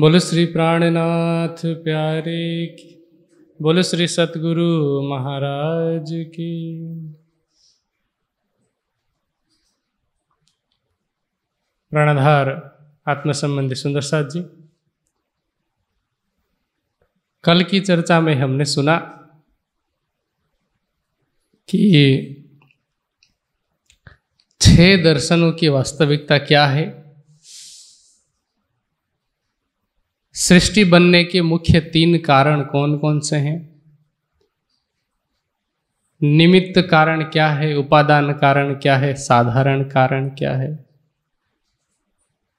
बोलो श्री प्राणनाथ प्यारे की बोलो श्री सतगुरु महाराज की प्राणाधार आत्म संबंधी सुंदर साथ जी कल की चर्चा में हमने सुना कि छह दर्शनों की वास्तविकता क्या है सृष्टि बनने के मुख्य तीन कारण कौन कौन से हैं निमित्त कारण क्या है उपादान कारण क्या है साधारण कारण क्या है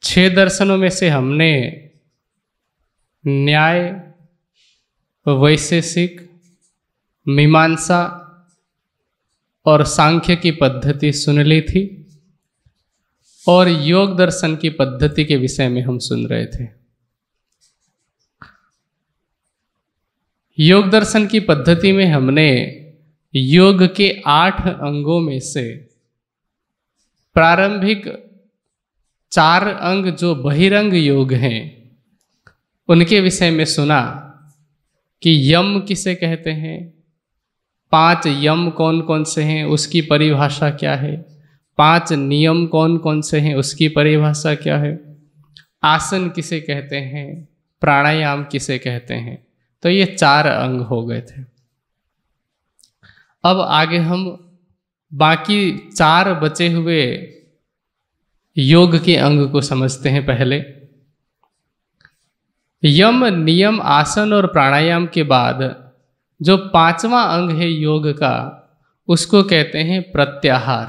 छह दर्शनों में से हमने न्याय वैशेषिक मीमांसा और सांख्य की पद्धति सुन ली थी और योग दर्शन की पद्धति के विषय में हम सुन रहे थे योग दर्शन की पद्धति में हमने योग के आठ अंगों में से प्रारंभिक चार अंग जो बहिरंग योग हैं उनके विषय में सुना कि यम किसे कहते हैं पांच यम कौन कौन से हैं उसकी परिभाषा क्या है पांच नियम कौन कौन से हैं उसकी परिभाषा क्या है आसन किसे कहते हैं प्राणायाम किसे कहते हैं तो ये चार अंग हो गए थे अब आगे हम बाकी चार बचे हुए योग के अंग को समझते हैं पहले यम नियम आसन और प्राणायाम के बाद जो पांचवा अंग है योग का उसको कहते हैं प्रत्याहार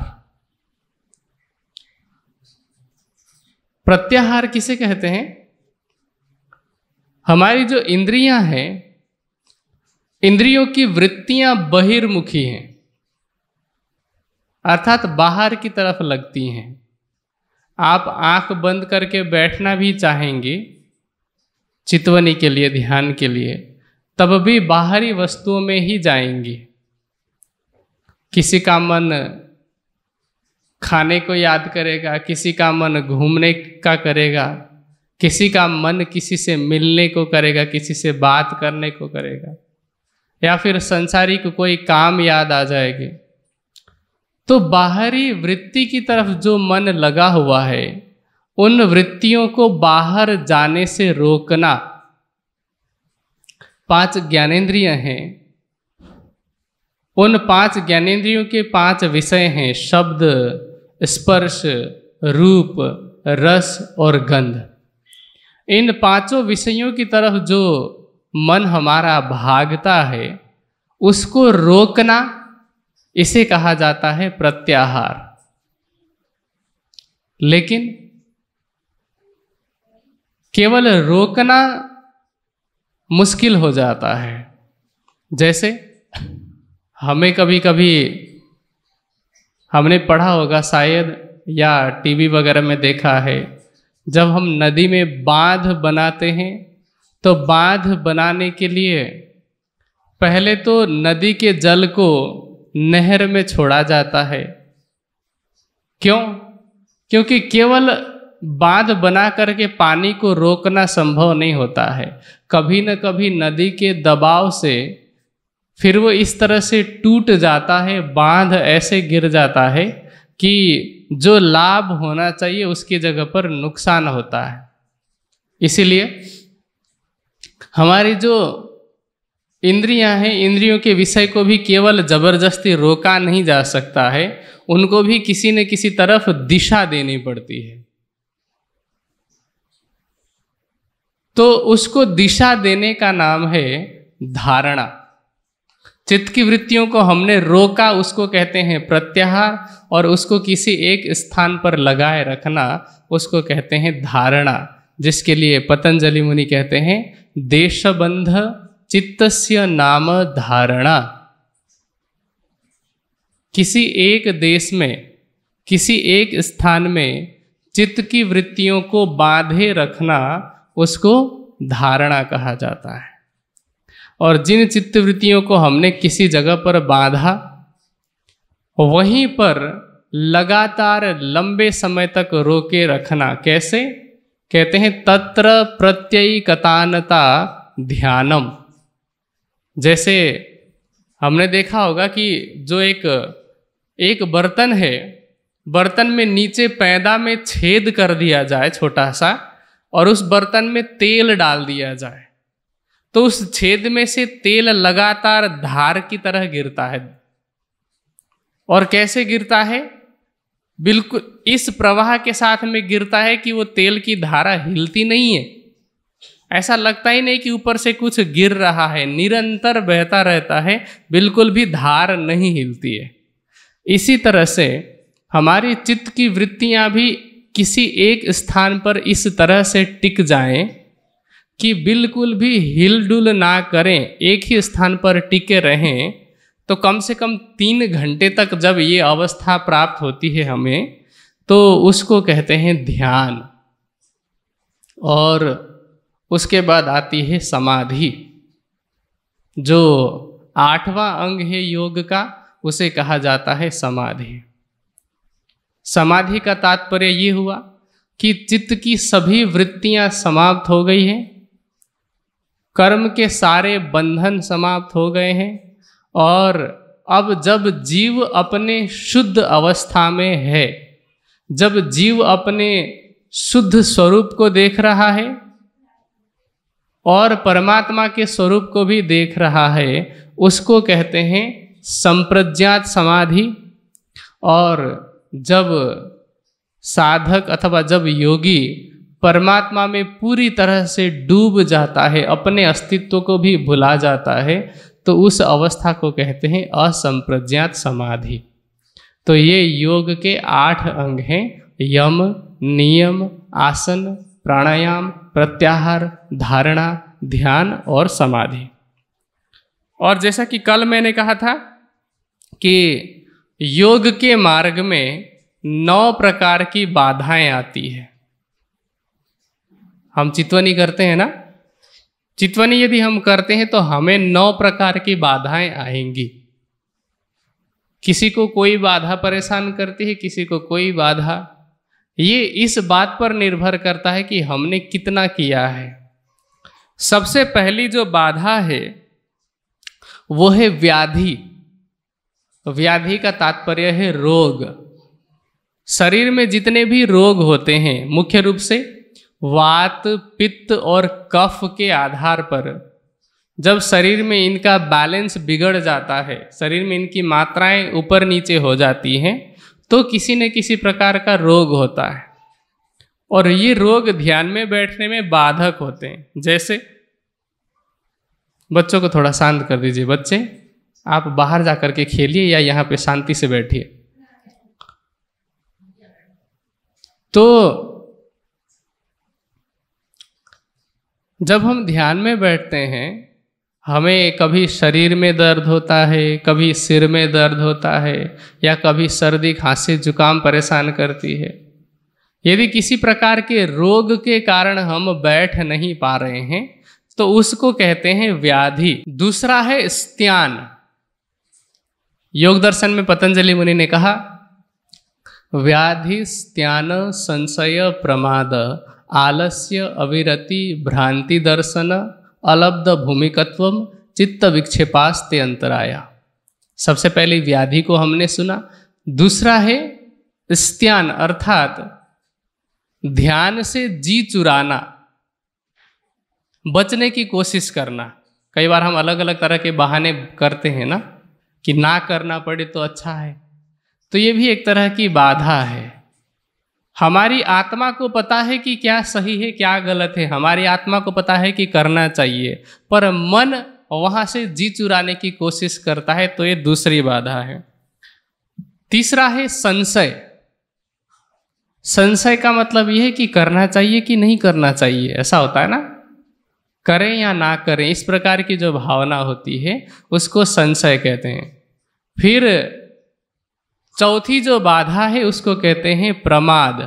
प्रत्याहार किसे कहते हैं हमारी जो इंद्रियां हैं इंद्रियों की वृत्तियां बहिर्मुखी हैं अर्थात बाहर की तरफ लगती हैं आप आंख बंद करके बैठना भी चाहेंगे चितवनी के लिए ध्यान के लिए तब भी बाहरी वस्तुओं में ही जाएंगी किसी का मन खाने को याद करेगा किसी का मन घूमने का करेगा किसी का मन किसी से मिलने को करेगा किसी से बात करने को करेगा या फिर संसारी कोई काम याद आ जाएगी तो बाहरी वृत्ति की तरफ जो मन लगा हुआ है उन वृत्तियों को बाहर जाने से रोकना पांच ज्ञानेन्द्रिय हैं उन पांच ज्ञानेन्द्रियों के पांच विषय हैं शब्द स्पर्श रूप रस और गंध इन पांचों विषयों की तरफ जो मन हमारा भागता है उसको रोकना इसे कहा जाता है प्रत्याहार लेकिन केवल रोकना मुश्किल हो जाता है जैसे हमें कभी कभी हमने पढ़ा होगा शायद या टीवी वगैरह में देखा है जब हम नदी में बांध बनाते हैं तो बांध बनाने के लिए पहले तो नदी के जल को नहर में छोड़ा जाता है क्यों क्योंकि केवल बांध बना करके पानी को रोकना संभव नहीं होता है कभी न कभी नदी के दबाव से फिर वो इस तरह से टूट जाता है बांध ऐसे गिर जाता है कि जो लाभ होना चाहिए उसकी जगह पर नुकसान होता है इसीलिए हमारी जो इंद्रियां हैं इंद्रियों के विषय को भी केवल जबरदस्ती रोका नहीं जा सकता है उनको भी किसी न किसी तरफ दिशा देनी पड़ती है तो उसको दिशा देने का नाम है धारणा चित्त की वृत्तियों को हमने रोका उसको कहते हैं प्रत्याहार और उसको किसी एक स्थान पर लगाए रखना उसको कहते हैं धारणा जिसके लिए पतंजलि मुनि कहते हैं देशबंध चित्तस्य नाम धारणा किसी एक देश में किसी एक स्थान में चित्त की वृत्तियों को बांधे रखना उसको धारणा कहा जाता है और जिन चित्त वृत्तियों को हमने किसी जगह पर बांधा वहीं पर लगातार लंबे समय तक रोके रखना कैसे कहते हैं तत्र प्रत्ययिकतानता ध्यानम जैसे हमने देखा होगा कि जो एक एक बर्तन है बर्तन में नीचे पैदा में छेद कर दिया जाए छोटा सा और उस बर्तन में तेल डाल दिया जाए तो उस छेद में से तेल लगातार धार की तरह गिरता है और कैसे गिरता है बिल्कुल इस प्रवाह के साथ में गिरता है कि वो तेल की धारा हिलती नहीं है ऐसा लगता ही नहीं कि ऊपर से कुछ गिर रहा है निरंतर बहता रहता है बिल्कुल भी धार नहीं हिलती है इसी तरह से हमारी चित्त की वृत्तियां भी किसी एक स्थान पर इस तरह से टिक जाएं कि बिल्कुल भी हिलडुल ना करें एक ही स्थान पर टिके रहें तो कम से कम तीन घंटे तक जब ये अवस्था प्राप्त होती है हमें तो उसको कहते हैं ध्यान और उसके बाद आती है समाधि जो आठवां अंग है योग का उसे कहा जाता है समाधि समाधि का तात्पर्य ये हुआ कि चित्त की सभी वृत्तियां समाप्त हो गई हैं कर्म के सारे बंधन समाप्त हो गए हैं और अब जब जीव अपने शुद्ध अवस्था में है जब जीव अपने शुद्ध स्वरूप को देख रहा है और परमात्मा के स्वरूप को भी देख रहा है उसको कहते हैं संप्रज्ञात समाधि और जब साधक अथवा जब योगी परमात्मा में पूरी तरह से डूब जाता है अपने अस्तित्व को भी भुला जाता है तो उस अवस्था को कहते हैं असंप्रज्ञात समाधि तो ये योग के आठ अंग हैं यम नियम आसन प्राणायाम प्रत्याहार धारणा ध्यान और समाधि और जैसा कि कल मैंने कहा था कि योग के मार्ग में नौ प्रकार की बाधाएं आती है हम चितवनी करते हैं ना चितवनी यदि हम करते हैं तो हमें नौ प्रकार की बाधाएं आएंगी किसी को कोई बाधा परेशान करती है किसी को कोई बाधा ये इस बात पर निर्भर करता है कि हमने कितना किया है सबसे पहली जो बाधा है वो है व्याधि व्याधि का तात्पर्य है रोग शरीर में जितने भी रोग होते हैं मुख्य रूप से वात पित्त और कफ के आधार पर जब शरीर में इनका बैलेंस बिगड़ जाता है शरीर में इनकी मात्राएं ऊपर नीचे हो जाती हैं तो किसी न किसी प्रकार का रोग होता है और ये रोग ध्यान में बैठने में बाधक होते हैं जैसे बच्चों को थोड़ा शांत कर दीजिए बच्चे आप बाहर जा के खेलिए या यहाँ पे शांति से बैठिए तो जब हम ध्यान में बैठते हैं हमें कभी शरीर में दर्द होता है कभी सिर में दर्द होता है या कभी सर्दी खांसी जुकाम परेशान करती है यदि किसी प्रकार के रोग के कारण हम बैठ नहीं पा रहे हैं तो उसको कहते हैं व्याधि दूसरा है स्त्यान योग दर्शन में पतंजलि मुनि ने कहा व्याधि स्त्यान संशय प्रमाद आलस्य अविरति भ्रांति दर्शन अलब्ध भूमिकत्व चित्त विक्षेपास्ते अंतराया सबसे पहले व्याधि को हमने सुना दूसरा है स्त्यान अर्थात ध्यान से जी चुराना बचने की कोशिश करना कई बार हम अलग अलग तरह के बहाने करते हैं ना कि ना करना पड़े तो अच्छा है तो ये भी एक तरह की बाधा है हमारी आत्मा को पता है कि क्या सही है क्या गलत है हमारी आत्मा को पता है कि करना चाहिए पर मन वहाँ से जी चुराने की कोशिश करता है तो ये दूसरी बाधा है तीसरा है संशय संशय का मतलब यह है कि करना चाहिए कि नहीं करना चाहिए ऐसा होता है ना करें या ना करें इस प्रकार की जो भावना होती है उसको संशय कहते हैं फिर चौथी जो बाधा है उसको कहते हैं प्रमाद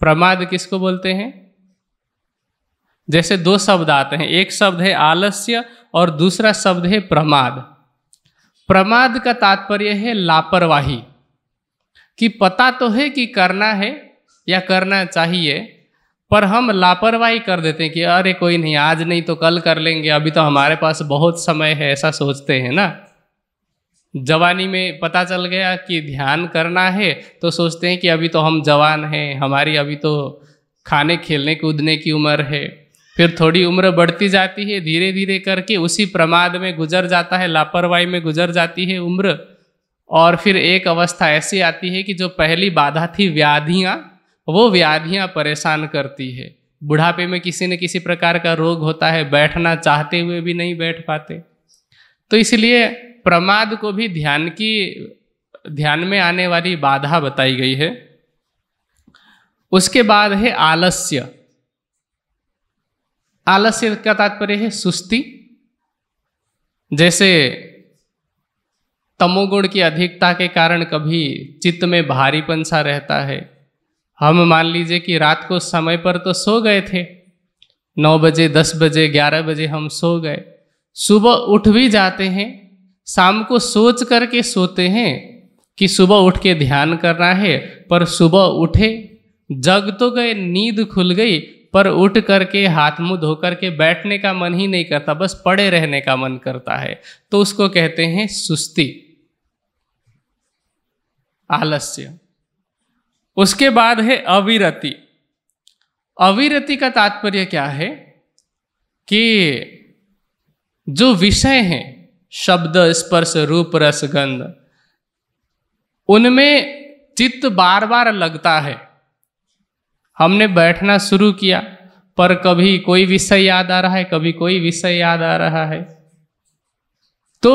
प्रमाद किसको बोलते हैं जैसे दो शब्द आते हैं एक शब्द है आलस्य और दूसरा शब्द है प्रमाद प्रमाद का तात्पर्य है लापरवाही कि पता तो है कि करना है या करना चाहिए पर हम लापरवाही कर देते हैं कि अरे कोई नहीं आज नहीं तो कल कर लेंगे अभी तो हमारे पास बहुत समय है ऐसा सोचते हैं ना जवानी में पता चल गया कि ध्यान करना है तो सोचते हैं कि अभी तो हम जवान हैं हमारी अभी तो खाने खेलने कूदने की उम्र है फिर थोड़ी उम्र बढ़ती जाती है धीरे धीरे करके उसी प्रमाद में गुजर जाता है लापरवाही में गुजर जाती है उम्र और फिर एक अवस्था ऐसी आती है कि जो पहली बाधा थी व्याधियाँ वो व्याधियाँ परेशान करती है बुढ़ापे में किसी न किसी प्रकार का रोग होता है बैठना चाहते हुए भी नहीं बैठ पाते तो इसलिए प्रमाद को भी ध्यान की ध्यान में आने वाली बाधा बताई गई है उसके बाद है आलस्य आलस्य का तात्पर्य है सुस्ती जैसे तमोगुण की अधिकता के कारण कभी चित्त में भारीपन सा रहता है हम मान लीजिए कि रात को समय पर तो सो गए थे नौ बजे दस बजे ग्यारह बजे हम सो गए सुबह उठ भी जाते हैं शाम को सोच करके सोते हैं कि सुबह उठ के ध्यान करना है पर सुबह उठे जग तो गए नींद खुल गई पर उठ करके हाथ मुंह धो करके बैठने का मन ही नहीं करता बस पड़े रहने का मन करता है तो उसको कहते हैं सुस्ती आलस्य उसके बाद है अविरति अविरति का तात्पर्य क्या है कि जो विषय हैं शब्द स्पर्श रूप रसगंध उनमें चित्त बार बार लगता है हमने बैठना शुरू किया पर कभी कोई विषय याद आ रहा है कभी कोई विषय याद आ रहा है तो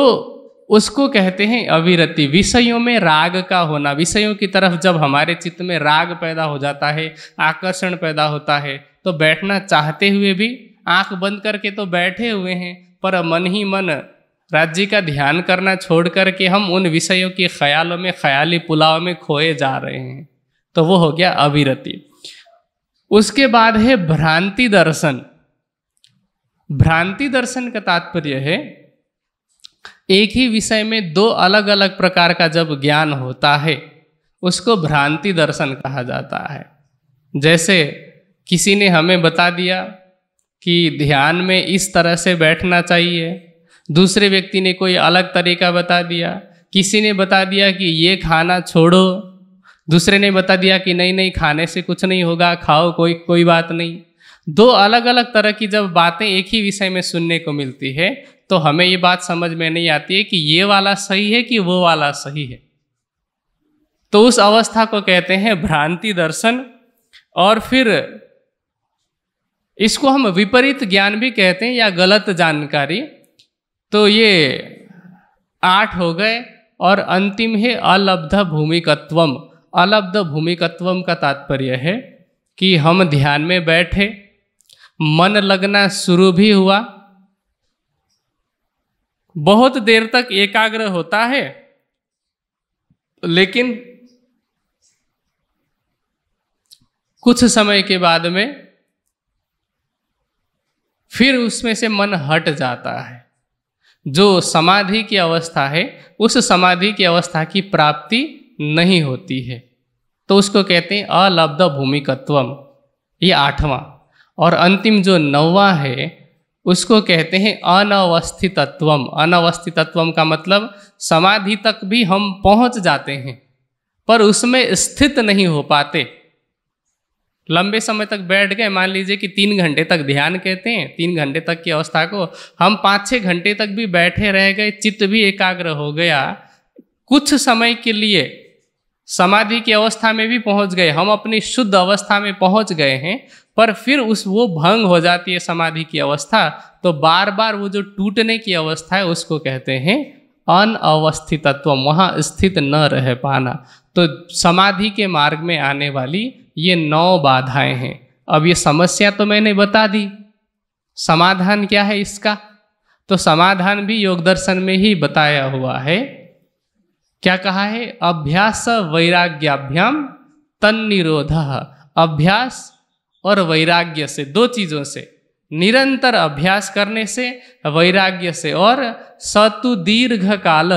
उसको कहते हैं अविरति विषयों में राग का होना विषयों की तरफ जब हमारे चित्त में राग पैदा हो जाता है आकर्षण पैदा होता है तो बैठना चाहते हुए भी आंख बंद करके तो बैठे हुए हैं पर मन ही मन राज्य का ध्यान करना छोड़ करके हम उन विषयों के ख्यालों में ख्याली पुलाव में खोए जा रहे हैं तो वो हो गया अविरति उसके बाद है भ्रांति दर्शन भ्रांति दर्शन का तात्पर्य है एक ही विषय में दो अलग अलग प्रकार का जब ज्ञान होता है उसको भ्रांति दर्शन कहा जाता है जैसे किसी ने हमें बता दिया कि ध्यान में इस तरह से बैठना चाहिए दूसरे व्यक्ति ने कोई अलग तरीका बता दिया किसी ने बता दिया कि ये खाना छोड़ो दूसरे ने बता दिया कि नहीं नहीं खाने से कुछ नहीं होगा खाओ कोई कोई बात नहीं दो अलग अलग तरह की जब बातें एक ही विषय में सुनने को मिलती है तो हमें ये बात समझ में नहीं आती है कि ये वाला सही है कि वो वाला सही है तो उस अवस्था को कहते हैं भ्रांति दर्शन और फिर इसको हम विपरीत ज्ञान भी कहते हैं या गलत जानकारी तो ये आठ हो गए और अंतिम है अलब्ध भूमिकत्वम अलब्ध भूमिकत्वम का तात्पर्य है कि हम ध्यान में बैठे मन लगना शुरू भी हुआ बहुत देर तक एकाग्र होता है लेकिन कुछ समय के बाद में फिर उसमें से मन हट जाता है जो समाधि की अवस्था है उस समाधि की अवस्था की प्राप्ति नहीं होती है तो उसको कहते हैं अलब्ध भूमिकत्वम ये आठवां और अंतिम जो नौवा है उसको कहते हैं अनवस्थितत्वम अनवस्थितत्वम का मतलब समाधि तक भी हम पहुंच जाते हैं पर उसमें स्थित नहीं हो पाते लंबे समय तक बैठ गए मान लीजिए कि तीन घंटे तक ध्यान कहते हैं तीन घंटे तक की अवस्था को हम पाँच छः घंटे तक भी बैठे रह गए चित्त भी एकाग्र हो गया कुछ समय के लिए समाधि की अवस्था में भी पहुंच गए हम अपनी शुद्ध अवस्था में पहुंच गए हैं पर फिर उस वो भंग हो जाती है समाधि की अवस्था तो बार बार वो जो टूटने की अवस्था है उसको कहते हैं अनअवस्थितत्व वहाँ स्थित न रह पाना तो समाधि के मार्ग में आने वाली ये नौ बाधाएं हैं अब ये समस्या तो मैंने बता दी समाधान क्या है इसका तो समाधान भी योग दर्शन में ही बताया हुआ है क्या कहा है अभ्यास वैराग्याभ्याम तन निरोध अभ्यास और वैराग्य से दो चीज़ों से निरंतर अभ्यास करने से वैराग्य से और सतु दीर्घ काल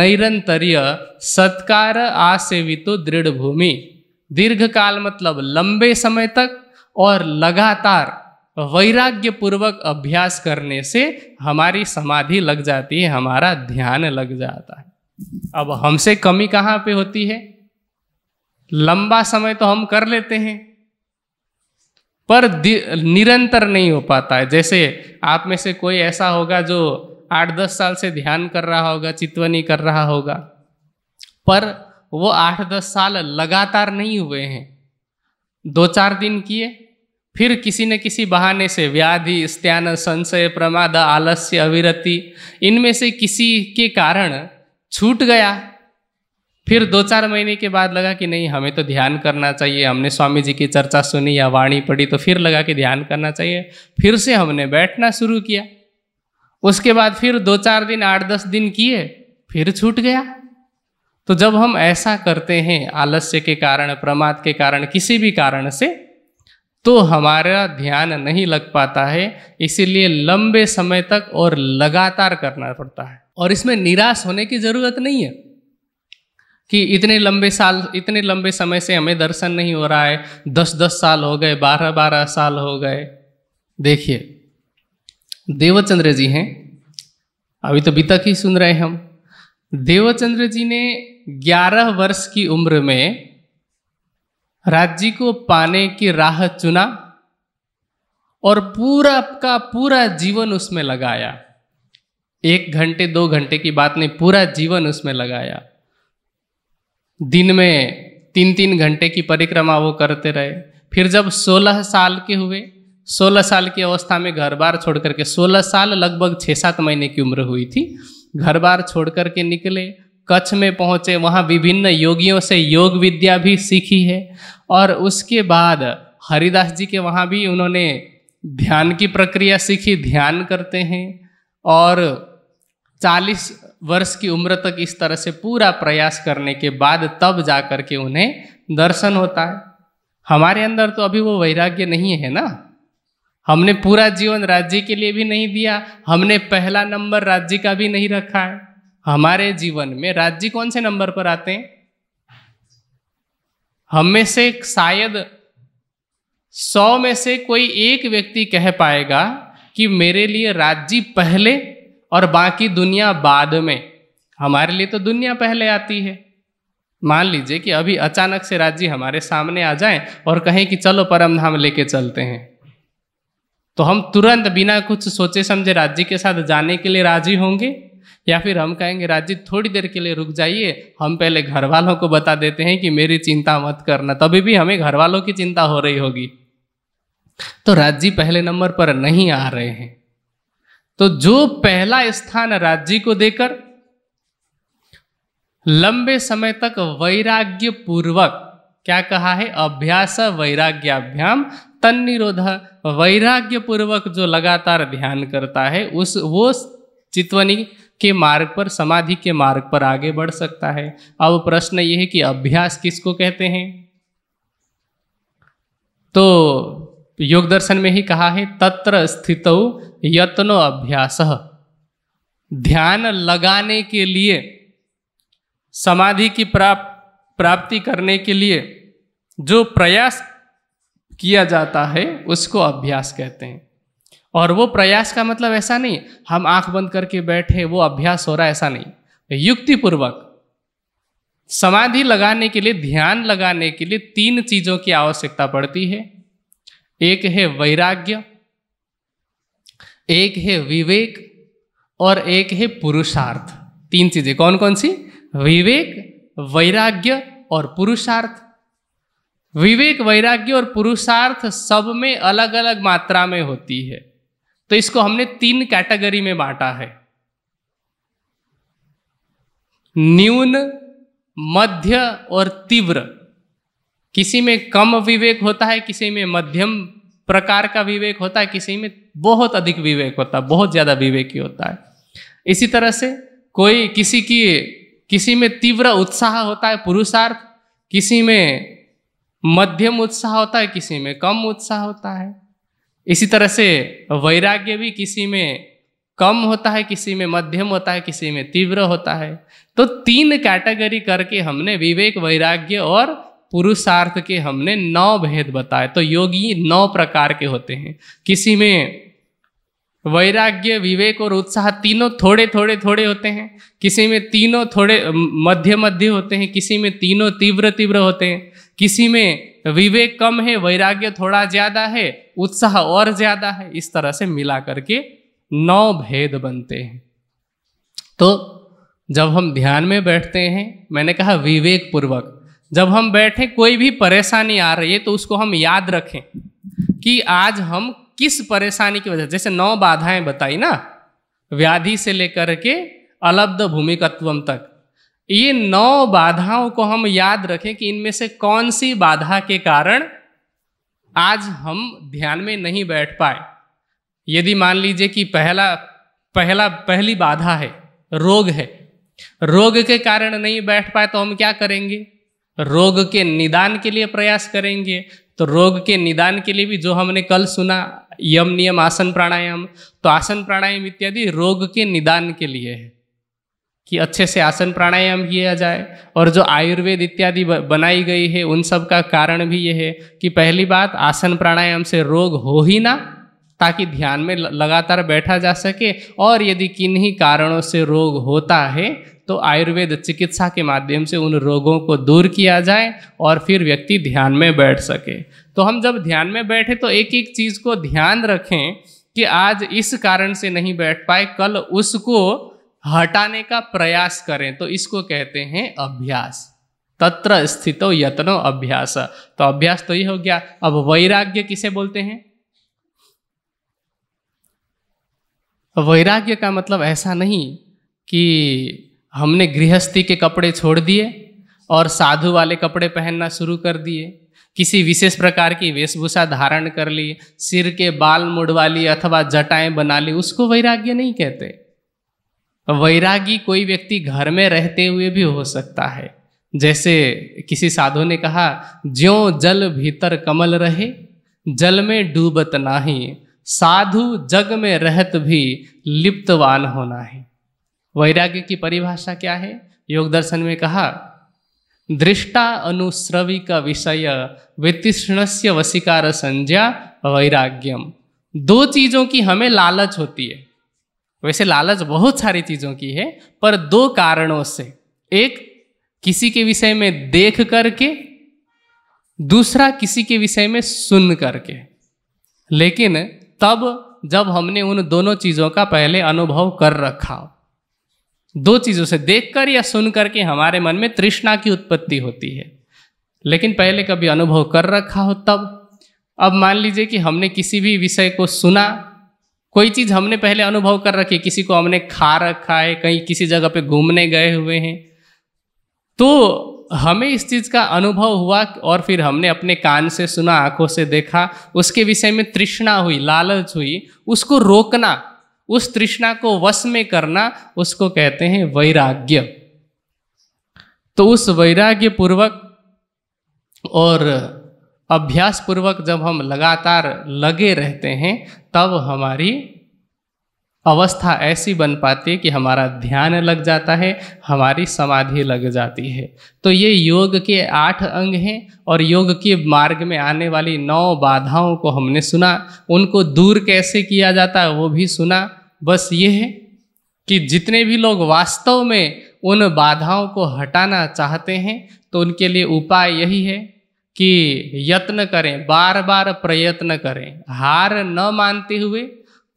नैरंतर्य सत्कार आसेवितो दृढ़ भूमि दीर्घ काल मतलब लंबे समय तक और लगातार वैराग्य पूर्वक अभ्यास करने से हमारी समाधि लग जाती है हमारा ध्यान लग जाता है अब हमसे कमी कहाँ पे होती है लंबा समय तो हम कर लेते हैं पर निरंतर नहीं हो पाता है जैसे आप में से कोई ऐसा होगा जो आठ दस साल से ध्यान कर रहा होगा चितवनी कर रहा होगा पर वो आठ दस साल लगातार नहीं हुए हैं दो चार दिन किए फिर किसी न किसी बहाने से व्याधि स्त्यान संशय प्रमाद आलस्य अविरति इनमें से किसी के कारण छूट गया फिर दो चार महीने के बाद लगा कि नहीं हमें तो ध्यान करना चाहिए हमने स्वामी जी की चर्चा सुनी या वाणी पढ़ी तो फिर लगा कि ध्यान करना चाहिए फिर से हमने बैठना शुरू किया उसके बाद फिर दो चार दिन आठ दस दिन किए फिर छूट गया तो जब हम ऐसा करते हैं आलस्य के कारण प्रमाद के कारण किसी भी कारण से तो हमारा ध्यान नहीं लग पाता है इसीलिए लंबे समय तक और लगातार करना पड़ता है और इसमें निराश होने की ज़रूरत नहीं है कि इतने लंबे साल इतने लंबे समय से हमें दर्शन नहीं हो रहा है दस दस साल हो गए बारह बारह साल हो गए देखिए देवचंद्र जी हैं अभी तो बीतक ही सुन रहे हैं हम देवचंद्र जी ने 11 वर्ष की उम्र में राज्य को पाने की राह चुना और पूरा का पूरा जीवन उसमें लगाया एक घंटे दो घंटे की बात नहीं पूरा जीवन उसमें लगाया दिन में तीन तीन घंटे की परिक्रमा वो करते रहे फिर जब 16 साल के हुए 16 साल की अवस्था में घर बार छोड़ करके 16 साल लगभग छः सात महीने की उम्र हुई थी घर बार छोड़ कर के निकले कच्छ में पहुँचे वहाँ विभिन्न योगियों से योग विद्या भी सीखी है और उसके बाद हरिदास जी के वहाँ भी उन्होंने ध्यान की प्रक्रिया सीखी ध्यान करते हैं और 40 वर्ष की उम्र तक इस तरह से पूरा प्रयास करने के बाद तब जा कर के उन्हें दर्शन होता है हमारे अंदर तो अभी वो वैराग्य नहीं है ना हमने पूरा जीवन राज्य के लिए भी नहीं दिया हमने पहला नंबर राज्य का भी नहीं रखा है हमारे जीवन में राज्य कौन से नंबर पर आते हैं हम में से शायद सौ में से कोई एक व्यक्ति कह पाएगा कि मेरे लिए राज्य पहले और बाकी दुनिया बाद में हमारे लिए तो दुनिया पहले आती है मान लीजिए कि अभी अचानक से राज्य हमारे सामने आ जाए और कहें कि चलो परमधाम लेके चलते हैं तो हम तुरंत बिना कुछ सोचे समझे राज्य के साथ जाने के लिए राजी होंगे या फिर हम कहेंगे राज्य थोड़ी देर के लिए रुक जाइए हम पहले घर वालों को बता देते हैं कि मेरी चिंता मत करना तभी भी हमें घर वालों की चिंता हो रही होगी तो राज्य पहले नंबर पर नहीं आ रहे हैं तो जो पहला स्थान राज्य को देकर लंबे समय तक वैराग्य पूर्वक क्या कहा है अभ्यास वैराग्याभ्याम तन निरोध वैराग्य पूर्वक जो लगातार ध्यान करता है उस वो चितवनी के मार्ग पर समाधि के मार्ग पर आगे बढ़ सकता है अब प्रश्न यह है कि अभ्यास किसको कहते हैं तो योग दर्शन में ही कहा है तत्र स्थित यत्नो अभ्यास ध्यान लगाने के लिए समाधि की प्राप्त प्राप्ति करने के लिए जो प्रयास किया जाता है उसको अभ्यास कहते हैं और वो प्रयास का मतलब ऐसा नहीं हम आंख बंद करके बैठे वो अभ्यास हो रहा है ऐसा नहीं युक्तिपूर्वक समाधि लगाने के लिए ध्यान लगाने के लिए तीन चीजों की आवश्यकता पड़ती है एक है वैराग्य एक है विवेक और एक है पुरुषार्थ तीन चीजें कौन कौन सी विवेक वैराग्य और पुरुषार्थ विवेक वैराग्य और पुरुषार्थ सब में अलग अलग मात्रा में होती है तो इसको हमने तीन कैटेगरी में बांटा है न्यून मध्य और तीव्र किसी में कम विवेक होता है किसी में मध्यम प्रकार का विवेक होता है किसी में बहुत अधिक विवेक होता है बहुत ज़्यादा विवेक ही होता है इसी तरह से कोई किसी की किसी में तीव्र उत्साह होता है पुरुषार्थ किसी में मध्यम उत्साह होता है किसी में कम उत्साह होता है इसी तरह से वैराग्य भी किसी में कम होता है किसी में मध्यम होता है किसी में तीव्र होता है तो तीन कैटेगरी करके हमने विवेक वैराग्य और पुरुषार्थ के हमने नौ भेद बताए तो योगी नौ प्रकार के होते हैं किसी में वैराग्य विवेक और उत्साह तीनों थोड़े थोड़े थोड़े होते हैं किसी में तीनों थोड़े मध्य मध्य होते हैं किसी में तीनों तीव्र तीव्र होते हैं किसी में विवेक कम है वैराग्य थोड़ा ज्यादा है उत्साह और ज्यादा है इस तरह से मिला करके नौ भेद बनते हैं तो जब हम ध्यान में बैठते हैं मैंने कहा विवेक पूर्वक जब हम बैठे कोई भी परेशानी आ रही है तो उसको हम याद रखें कि आज हम किस परेशानी की वजह जैसे नौ बाधाएं बताई ना व्याधि से लेकर के अलब्ध भूमिकत्वम तक ये नौ बाधाओं को हम याद रखें कि इनमें से कौन सी बाधा के कारण आज हम ध्यान में नहीं बैठ पाए यदि मान लीजिए कि पहला पहला पहली बाधा है रोग है रोग के कारण नहीं बैठ पाए तो हम क्या करेंगे रोग के निदान के लिए प्रयास करेंगे तो रोग के निदान के लिए भी जो हमने कल सुना यम नियम आसन प्राणायाम तो आसन प्राणायाम इत्यादि रोग के निदान के लिए है कि अच्छे से आसन प्राणायाम किया जाए और जो आयुर्वेद इत्यादि बनाई गई है उन सब का कारण भी यह है कि पहली बात आसन प्राणायाम से रोग हो ही ना ताकि ध्यान में लगातार बैठा जा सके और यदि किन्हीं कारणों से रोग होता है तो आयुर्वेद चिकित्सा के माध्यम से उन रोगों को दूर किया जाए और फिर व्यक्ति ध्यान में बैठ सके तो हम जब ध्यान में बैठे तो एक एक चीज़ को ध्यान रखें कि आज इस कारण से नहीं बैठ पाए कल उसको हटाने का प्रयास करें तो इसको कहते हैं अभ्यास तत्र स्थितो यत्नो अभ्यास तो अभ्यास तो ये हो गया अब वैराग्य किसे बोलते हैं वैराग्य का मतलब ऐसा नहीं कि हमने गृहस्थी के कपड़े छोड़ दिए और साधु वाले कपड़े पहनना शुरू कर दिए किसी विशेष प्रकार की वेशभूषा धारण कर ली सिर के बाल मुड़वा ली अथवा जटाएं बना ली उसको वैराग्य नहीं कहते वैरागी कोई व्यक्ति घर में रहते हुए भी हो सकता है जैसे किसी साधु ने कहा ज्यो जल भीतर कमल रहे जल में डूबत नाही साधु जग में रहत भी लिप्तवान होना है वैराग्य की परिभाषा क्या है योग दर्शन में कहा दृष्टा अनुश्रवी का विषय वितीष्णस्य से संज्ञा वैराग्यम दो चीजों की हमें लालच होती है वैसे लालच बहुत सारी चीज़ों की है पर दो कारणों से एक किसी के विषय में देख करके दूसरा किसी के विषय में सुन करके लेकिन तब जब हमने उन दोनों चीज़ों का पहले अनुभव कर रखा दो चीज़ों से देखकर या सुन करके हमारे मन में तृष्णा की उत्पत्ति होती है लेकिन पहले कभी अनुभव कर रखा हो तब अब मान लीजिए कि हमने किसी भी विषय को सुना कोई चीज़ हमने पहले अनुभव कर रखी है किसी को हमने खा रखा है कहीं किसी जगह पे घूमने गए हुए हैं तो हमें इस चीज़ का अनुभव हुआ और फिर हमने अपने कान से सुना आंखों से देखा उसके विषय में तृष्णा हुई लालच हुई उसको रोकना उस तृष्णा को वश में करना उसको कहते हैं वैराग्य तो उस वैराग्य पूर्वक और अभ्यास पूर्वक जब हम लगातार लगे रहते हैं तब हमारी अवस्था ऐसी बन पाती है कि हमारा ध्यान लग जाता है हमारी समाधि लग जाती है तो ये योग के आठ अंग हैं और योग के मार्ग में आने वाली नौ बाधाओं को हमने सुना उनको दूर कैसे किया जाता है वो भी सुना बस ये है कि जितने भी लोग वास्तव में उन बाधाओं को हटाना चाहते हैं तो उनके लिए उपाय यही है कि यत्न करें बार बार प्रयत्न करें हार न मानते हुए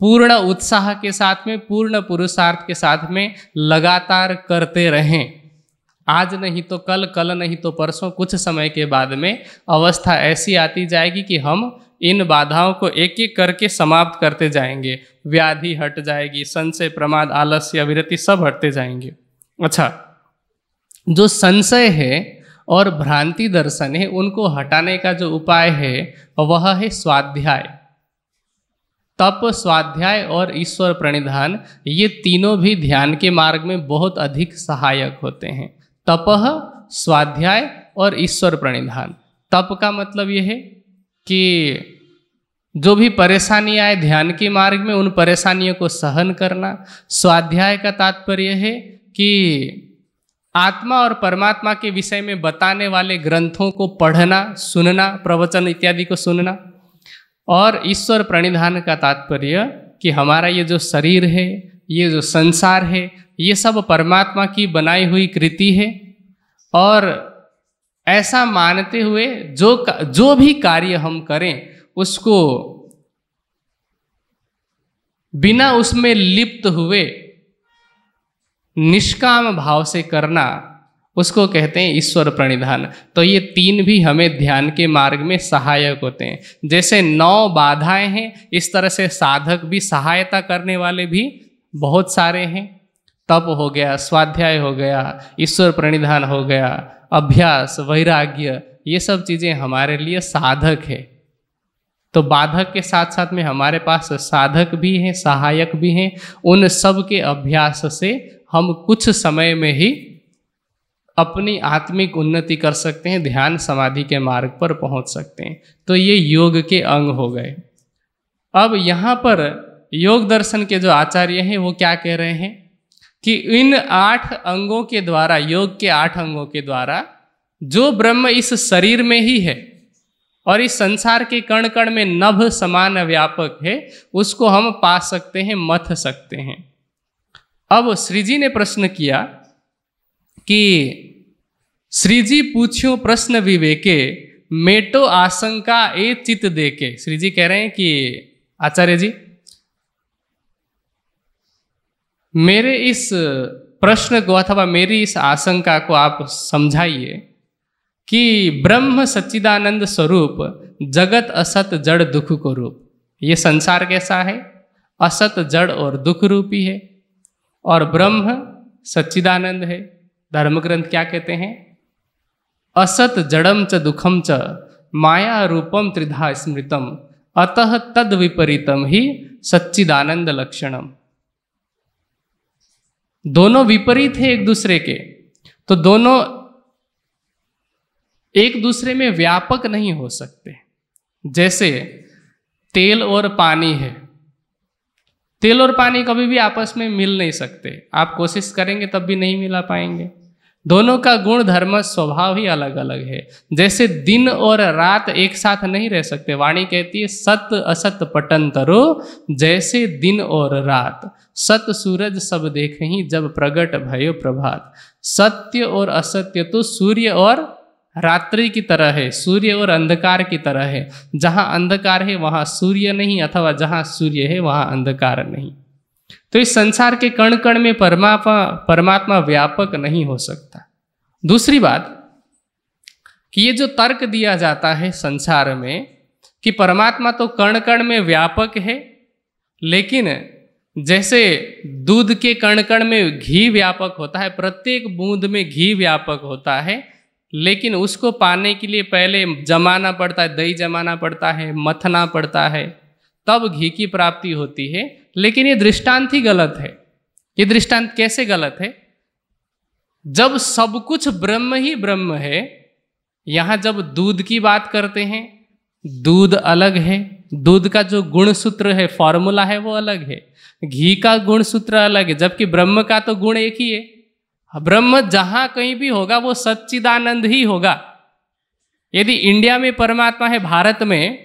पूर्ण उत्साह के साथ में पूर्ण पुरुषार्थ के साथ में लगातार करते रहें आज नहीं तो कल कल नहीं तो परसों कुछ समय के बाद में अवस्था ऐसी आती जाएगी कि हम इन बाधाओं को एक एक करके समाप्त करते जाएंगे व्याधि हट जाएगी संशय प्रमाद आलस्य अविरति सब हटते जाएंगे अच्छा जो संशय है और भ्रांति दर्शन है उनको हटाने का जो उपाय है वह है स्वाध्याय तप स्वाध्याय और ईश्वर प्रणिधान ये तीनों भी ध्यान के मार्ग में बहुत अधिक सहायक होते हैं तप स्वाध्याय और ईश्वर प्रणिधान तप का मतलब यह है कि जो भी परेशानी आए ध्यान के मार्ग में उन परेशानियों को सहन करना स्वाध्याय का तात्पर्य है कि आत्मा और परमात्मा के विषय में बताने वाले ग्रंथों को पढ़ना सुनना प्रवचन इत्यादि को सुनना और ईश्वर प्रणिधान का तात्पर्य कि हमारा ये जो शरीर है ये जो संसार है ये सब परमात्मा की बनाई हुई कृति है और ऐसा मानते हुए जो जो भी कार्य हम करें उसको बिना उसमें लिप्त हुए निष्काम भाव से करना उसको कहते हैं ईश्वर प्रणिधान तो ये तीन भी हमें ध्यान के मार्ग में सहायक होते हैं जैसे नौ बाधाएं हैं इस तरह से साधक भी सहायता करने वाले भी बहुत सारे हैं तप हो गया स्वाध्याय हो गया ईश्वर प्रणिधान हो गया अभ्यास वैराग्य ये सब चीज़ें हमारे लिए साधक है तो बाधक के साथ साथ में हमारे पास साधक भी हैं सहायक भी हैं उन सब के अभ्यास से हम कुछ समय में ही अपनी आत्मिक उन्नति कर सकते हैं ध्यान समाधि के मार्ग पर पहुंच सकते हैं तो ये योग के अंग हो गए अब यहाँ पर योग दर्शन के जो आचार्य हैं वो क्या कह रहे हैं कि इन आठ अंगों के द्वारा योग के आठ अंगों के द्वारा जो ब्रह्म इस शरीर में ही है और इस संसार के कण कण में नभ समान व्यापक है उसको हम पा सकते हैं मथ सकते हैं अब श्रीजी ने प्रश्न किया कि श्रीजी पूछो प्रश्न विवेके मेटो आशंका ए चित देके श्रीजी कह रहे हैं कि आचार्य जी मेरे इस प्रश्न को अथवा मेरी इस आशंका को आप समझाइए कि ब्रह्म सच्चिदानंद स्वरूप जगत असत जड़ दुख को रूप ये संसार कैसा है असत जड़ और दुख रूपी है और ब्रह्म सच्चिदानंद है धर्म ग्रंथ क्या कहते हैं असत जड़म च दुखम च माया रूपम त्रिधा स्मृतम अतः तद विपरीतम ही सच्चिदानंद लक्षणम दोनों विपरीत है एक दूसरे के तो दोनों एक दूसरे में व्यापक नहीं हो सकते जैसे तेल और पानी है तेल और पानी कभी भी आपस में मिल नहीं सकते आप कोशिश करेंगे तब भी नहीं मिला पाएंगे दोनों का गुण धर्म स्वभाव ही अलग अलग है जैसे दिन और रात एक साथ नहीं रह सकते वाणी कहती है सत असत पटन तरो जैसे दिन और रात सत सूरज सब देख ही जब प्रगट भयो प्रभात सत्य और असत्य तो सूर्य और रात्रि की तरह है सूर्य और अंधकार की तरह है जहाँ अंधकार है वहाँ सूर्य नहीं अथवा जहाँ सूर्य है वहाँ अंधकार नहीं तो इस संसार के कण कण में परमात्मा परमात्मा व्यापक नहीं हो सकता दूसरी बात कि ये जो तर्क दिया जाता है संसार में कि परमात्मा तो कण कण में व्यापक है लेकिन जैसे दूध के कण कण में घी व्यापक होता है प्रत्येक बूंद में घी व्यापक होता है लेकिन उसको पाने के लिए पहले जमाना पड़ता है दही जमाना पड़ता है मथना पड़ता है तब घी की प्राप्ति होती है लेकिन ये दृष्टांत ही गलत है ये दृष्टांत कैसे गलत है जब सब कुछ ब्रह्म ही ब्रह्म है यहाँ जब दूध की बात करते हैं दूध अलग है दूध का जो गुणसूत्र है फॉर्मूला है वो अलग है घी का गुण सूत्र अलग है जबकि ब्रह्म का तो गुण एक ही है ब्रह्म जहां कहीं भी होगा वो सच्चिदानंद ही होगा यदि इंडिया में परमात्मा है भारत में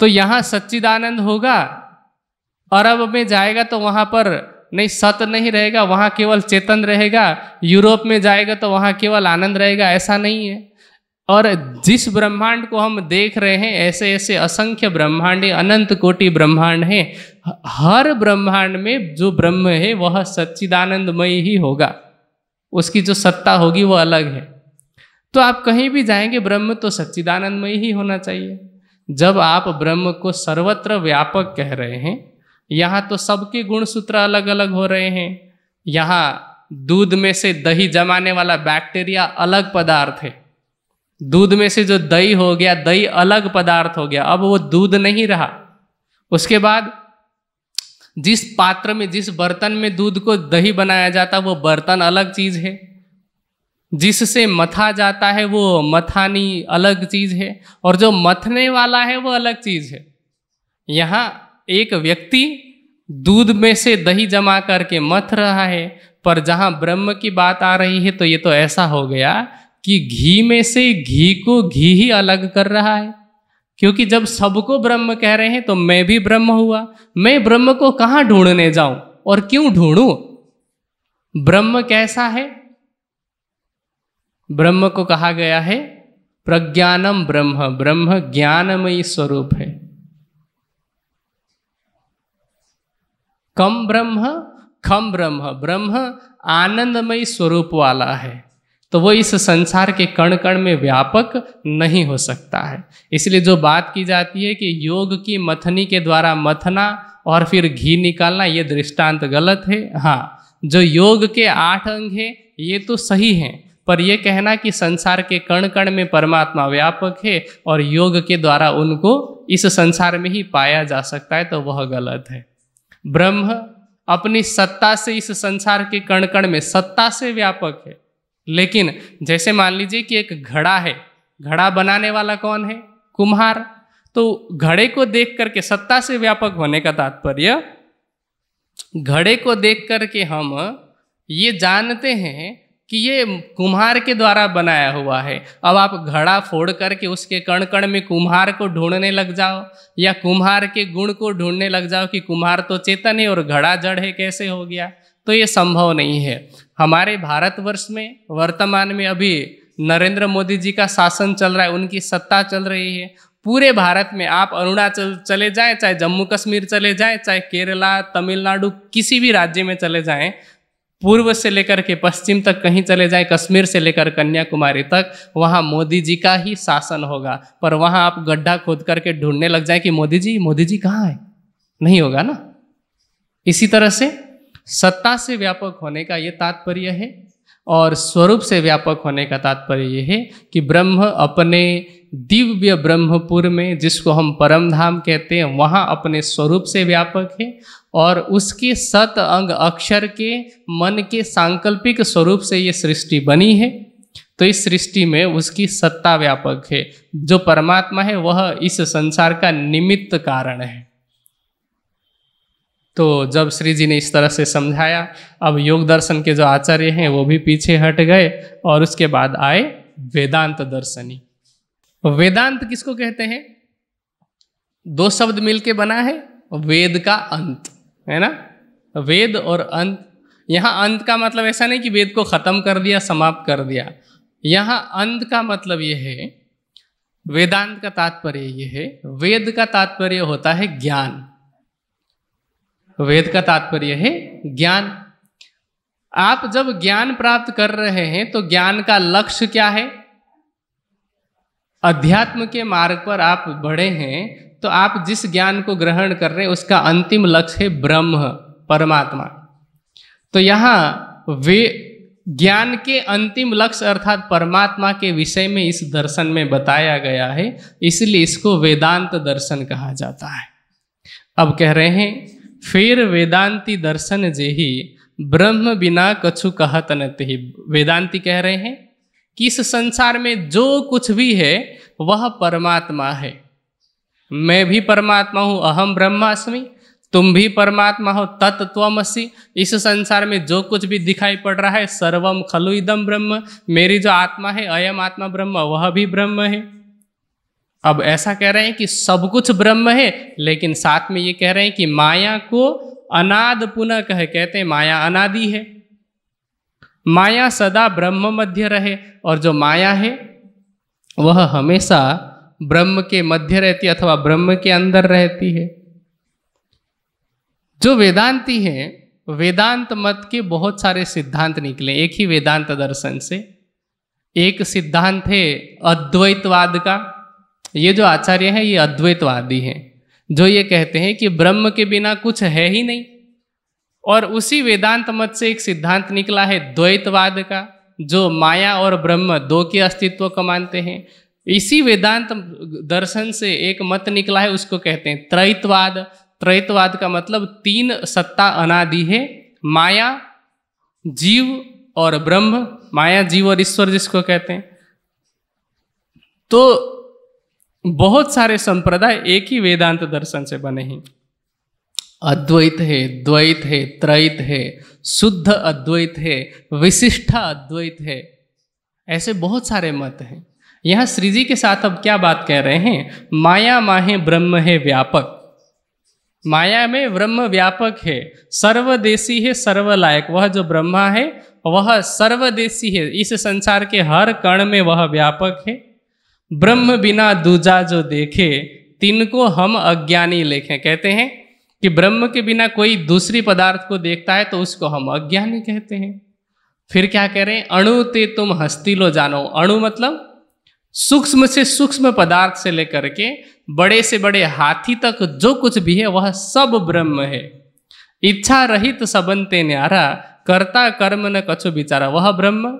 तो यहाँ सच्चिदानंद होगा अरब में जाएगा तो वहाँ पर नहीं सत नहीं रहेगा वहाँ केवल चेतन रहेगा यूरोप में जाएगा तो वहाँ केवल आनंद रहेगा ऐसा नहीं है और जिस ब्रह्मांड को हम देख रहे हैं ऐसे ऐसे असंख्य ब्रह्मांड अनंत कोटि ब्रह्मांड हैं हर ब्रह्मांड में जो ब्रह्म है वह सच्चिदानंदमय ही होगा उसकी जो सत्ता होगी वह अलग है तो आप कहीं भी जाएंगे ब्रह्म तो सच्चिदानंदमय ही होना चाहिए जब आप ब्रह्म को सर्वत्र व्यापक कह रहे हैं यहाँ तो सबके गुण सूत्र अलग अलग हो रहे हैं यहाँ दूध में से दही जमाने वाला बैक्टीरिया अलग पदार्थ है दूध में से जो दही हो गया दही अलग पदार्थ हो गया अब वो दूध नहीं रहा उसके बाद जिस पात्र में जिस बर्तन में दूध को दही बनाया जाता है वो बर्तन अलग चीज है जिससे मथा जाता है वो मथानी अलग चीज है और जो मथने वाला है वो अलग चीज है यहाँ एक व्यक्ति दूध में से दही जमा करके मथ रहा है पर जहाँ ब्रह्म की बात आ रही है तो ये तो ऐसा हो गया कि घी में से घी को घी ही अलग कर रहा है क्योंकि जब सबको ब्रह्म कह रहे हैं तो मैं भी ब्रह्म हुआ मैं ब्रह्म को कहाँ ढूंढने जाऊं और क्यों ढूंढूं ब्रह्म कैसा है ब्रह्म को कहा गया है प्रज्ञानम ब्रह्म ब्रह्म ज्ञानमयी स्वरूप है कम ब्रह्म खम ब्रह्म ब्रह्म आनंदमयी स्वरूप वाला है तो वो इस संसार के कण कण में व्यापक नहीं हो सकता है इसलिए जो बात की जाती है कि योग की मथनी के द्वारा मथना और फिर घी निकालना ये दृष्टांत गलत है हाँ जो योग के आठ अंग हैं ये तो सही हैं पर यह कहना कि संसार के कण कण में परमात्मा व्यापक है और योग के द्वारा उनको इस संसार में ही पाया जा सकता है तो वह गलत है ब्रह्म अपनी सत्ता से इस संसार के कण कण में सत्ता से व्यापक है लेकिन जैसे मान लीजिए कि एक घड़ा है घड़ा बनाने वाला कौन है कुम्हार तो घड़े को देख करके सत्ता से व्यापक होने का तात्पर्य घड़े को देख करके हम ये जानते हैं कि ये कुम्हार के द्वारा बनाया हुआ है अब आप घड़ा फोड़ करके उसके कण कण में कुम्हार को ढूंढने लग जाओ या कुम्हार के गुण को ढूंढने लग जाओ कि कुम्हार तो चेतन है और घड़ा जड़ है कैसे हो गया तो ये संभव नहीं है हमारे भारतवर्ष में वर्तमान में अभी नरेंद्र मोदी जी का शासन चल रहा है उनकी सत्ता चल रही है पूरे भारत में आप अरुणाचल चले जाएं चाहे जम्मू कश्मीर चले जाएं चाहे केरला तमिलनाडु किसी भी राज्य में चले जाएं पूर्व से लेकर के पश्चिम तक कहीं चले जाए कश्मीर से लेकर कन्याकुमारी तक वहाँ मोदी जी का ही शासन होगा पर वहाँ आप गड्ढा खोद करके ढूंढने लग जाए कि मोदी जी मोदी जी कहाँ है नहीं होगा ना इसी तरह से सत्ता से व्यापक होने का ये तात्पर्य है और स्वरूप से व्यापक होने का तात्पर्य यह है कि ब्रह्म अपने दिव्य ब्रह्मपुर में जिसको हम परम धाम कहते हैं वहाँ अपने स्वरूप से व्यापक है और उसके सत अंग अक्षर के मन के सांकल्पिक स्वरूप से ये सृष्टि बनी है तो इस सृष्टि में उसकी सत्ता व्यापक है जो परमात्मा है वह इस संसार का निमित्त कारण है तो जब श्री जी ने इस तरह से समझाया अब योग दर्शन के जो आचार्य हैं वो भी पीछे हट गए और उसके बाद आए वेदांत दर्शनी वेदांत किसको कहते हैं दो शब्द मिलके बना है वेद का अंत है ना वेद और अंत यहाँ अंत का मतलब ऐसा नहीं कि वेद को खत्म कर दिया समाप्त कर दिया यहाँ अंत का मतलब ये है वेदांत का तात्पर्य ये है वेद का तात्पर्य होता है ज्ञान वेद का तात्पर्य है ज्ञान आप जब ज्ञान प्राप्त कर रहे हैं तो ज्ञान का लक्ष्य क्या है अध्यात्म के मार्ग पर आप बढ़े हैं तो आप जिस ज्ञान को ग्रहण कर रहे हैं उसका अंतिम लक्ष्य है ब्रह्म परमात्मा तो यहाँ वे ज्ञान के अंतिम लक्ष्य अर्थात परमात्मा के विषय में इस दर्शन में बताया गया है इसलिए इसको वेदांत दर्शन कहा जाता है अब कह रहे हैं फिर वेदांती दर्शन जे ही ब्रह्म बिना कछु कहत नही वेदांती कह रहे हैं कि इस संसार में जो कुछ भी है वह परमात्मा है मैं भी परमात्मा हूँ अहम ब्रह्मास्मि तुम भी परमात्मा हो तत्वमसी इस संसार में जो कुछ भी दिखाई पड़ रहा है सर्वम खलु इदम ब्रह्म मेरी जो आत्मा है अयम आत्मा ब्रह्म वह भी ब्रह्म है अब ऐसा कह रहे हैं कि सब कुछ ब्रह्म है लेकिन साथ में ये कह रहे हैं कि माया को अनाद पुनः कह कहते हैं माया अनादि है माया सदा ब्रह्म मध्य रहे और जो माया है वह हमेशा ब्रह्म के मध्य रहती है अथवा ब्रह्म के अंदर रहती है जो वेदांती हैं वेदांत मत के बहुत सारे सिद्धांत निकले एक ही वेदांत दर्शन से एक सिद्धांत है अद्वैतवाद का ये जो आचार्य है ये अद्वैतवादी हैं जो ये कहते हैं कि ब्रह्म के बिना कुछ है ही नहीं और उसी वेदांत मत से एक सिद्धांत निकला है द्वैतवाद का जो माया और ब्रह्म दो के अस्तित्व को मानते हैं इसी वेदांत दर्शन से एक मत निकला है उसको कहते हैं त्रैतवाद त्रैतवाद का मतलब तीन सत्ता अनादि है माया जीव और ब्रह्म माया जीव और ईश्वर जिसको कहते हैं तो बहुत सारे संप्रदाय एक ही वेदांत दर्शन से बने हैं अद्वैत है द्वैत है त्रैत है शुद्ध अद्वैत है विशिष्टा अद्वैत है ऐसे बहुत सारे मत हैं यहाँ श्री जी के साथ अब क्या बात कह रहे हैं माया माहे ब्रह्म है व्यापक माया में ब्रह्म व्यापक है सर्वदेशी है सर्वलायक वह जो ब्रह्मा है वह सर्वदेशी है इस संसार के हर कण में वह व्यापक है ब्रह्म बिना दूजा जो देखे तिनको हम अज्ञानी लेखे कहते हैं कि ब्रह्म के बिना कोई दूसरी पदार्थ को देखता है तो उसको हम अज्ञानी कहते हैं फिर क्या कह हैं अणु ते तुम हस्ती लो जानो अणु मतलब सूक्ष्म से सूक्ष्म पदार्थ से लेकर के बड़े से बड़े हाथी तक जो कुछ भी है वह सब ब्रह्म है इच्छा रहित सबनते न्यारा करता कर्म न कछु बिचारा वह ब्रह्म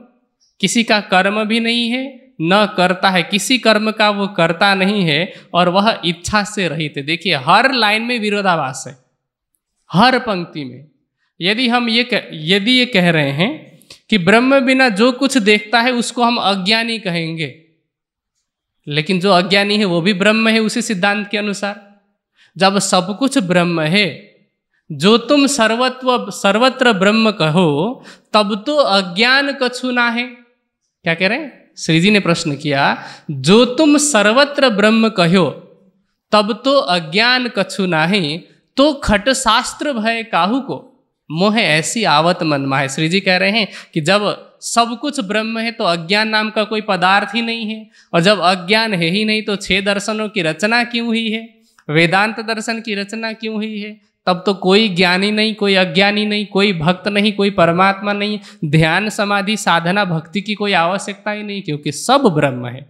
किसी का कर्म भी नहीं है न करता है किसी कर्म का वो करता नहीं है और वह इच्छा से रहित है देखिए हर लाइन में विरोधाभास है हर पंक्ति में यदि हम ये कह, यदि ये कह रहे हैं कि ब्रह्म बिना जो कुछ देखता है उसको हम अज्ञानी कहेंगे लेकिन जो अज्ञानी है वो भी ब्रह्म है उसी सिद्धांत के अनुसार जब सब कुछ ब्रह्म है जो तुम सर्वत्व सर्वत्र ब्रह्म कहो तब तो अज्ञान कछुना है क्या कह रहे हैं श्री जी ने प्रश्न किया जो तुम सर्वत्र ब्रह्म कहो तब तो अज्ञान कछु नाही तो खट शास्त्र भय काहू को मोह ऐसी आवत मन माह श्री जी कह रहे हैं कि जब सब कुछ ब्रह्म है तो अज्ञान नाम का कोई पदार्थ ही नहीं है और जब अज्ञान है ही नहीं तो छह दर्शनों की रचना क्यों हुई है वेदांत दर्शन की रचना क्यों हुई है तब तो कोई ज्ञानी नहीं कोई अज्ञानी नहीं कोई भक्त नहीं कोई परमात्मा नहीं ध्यान समाधि साधना भक्ति की कोई आवश्यकता ही नहीं क्योंकि सब ब्रह्म है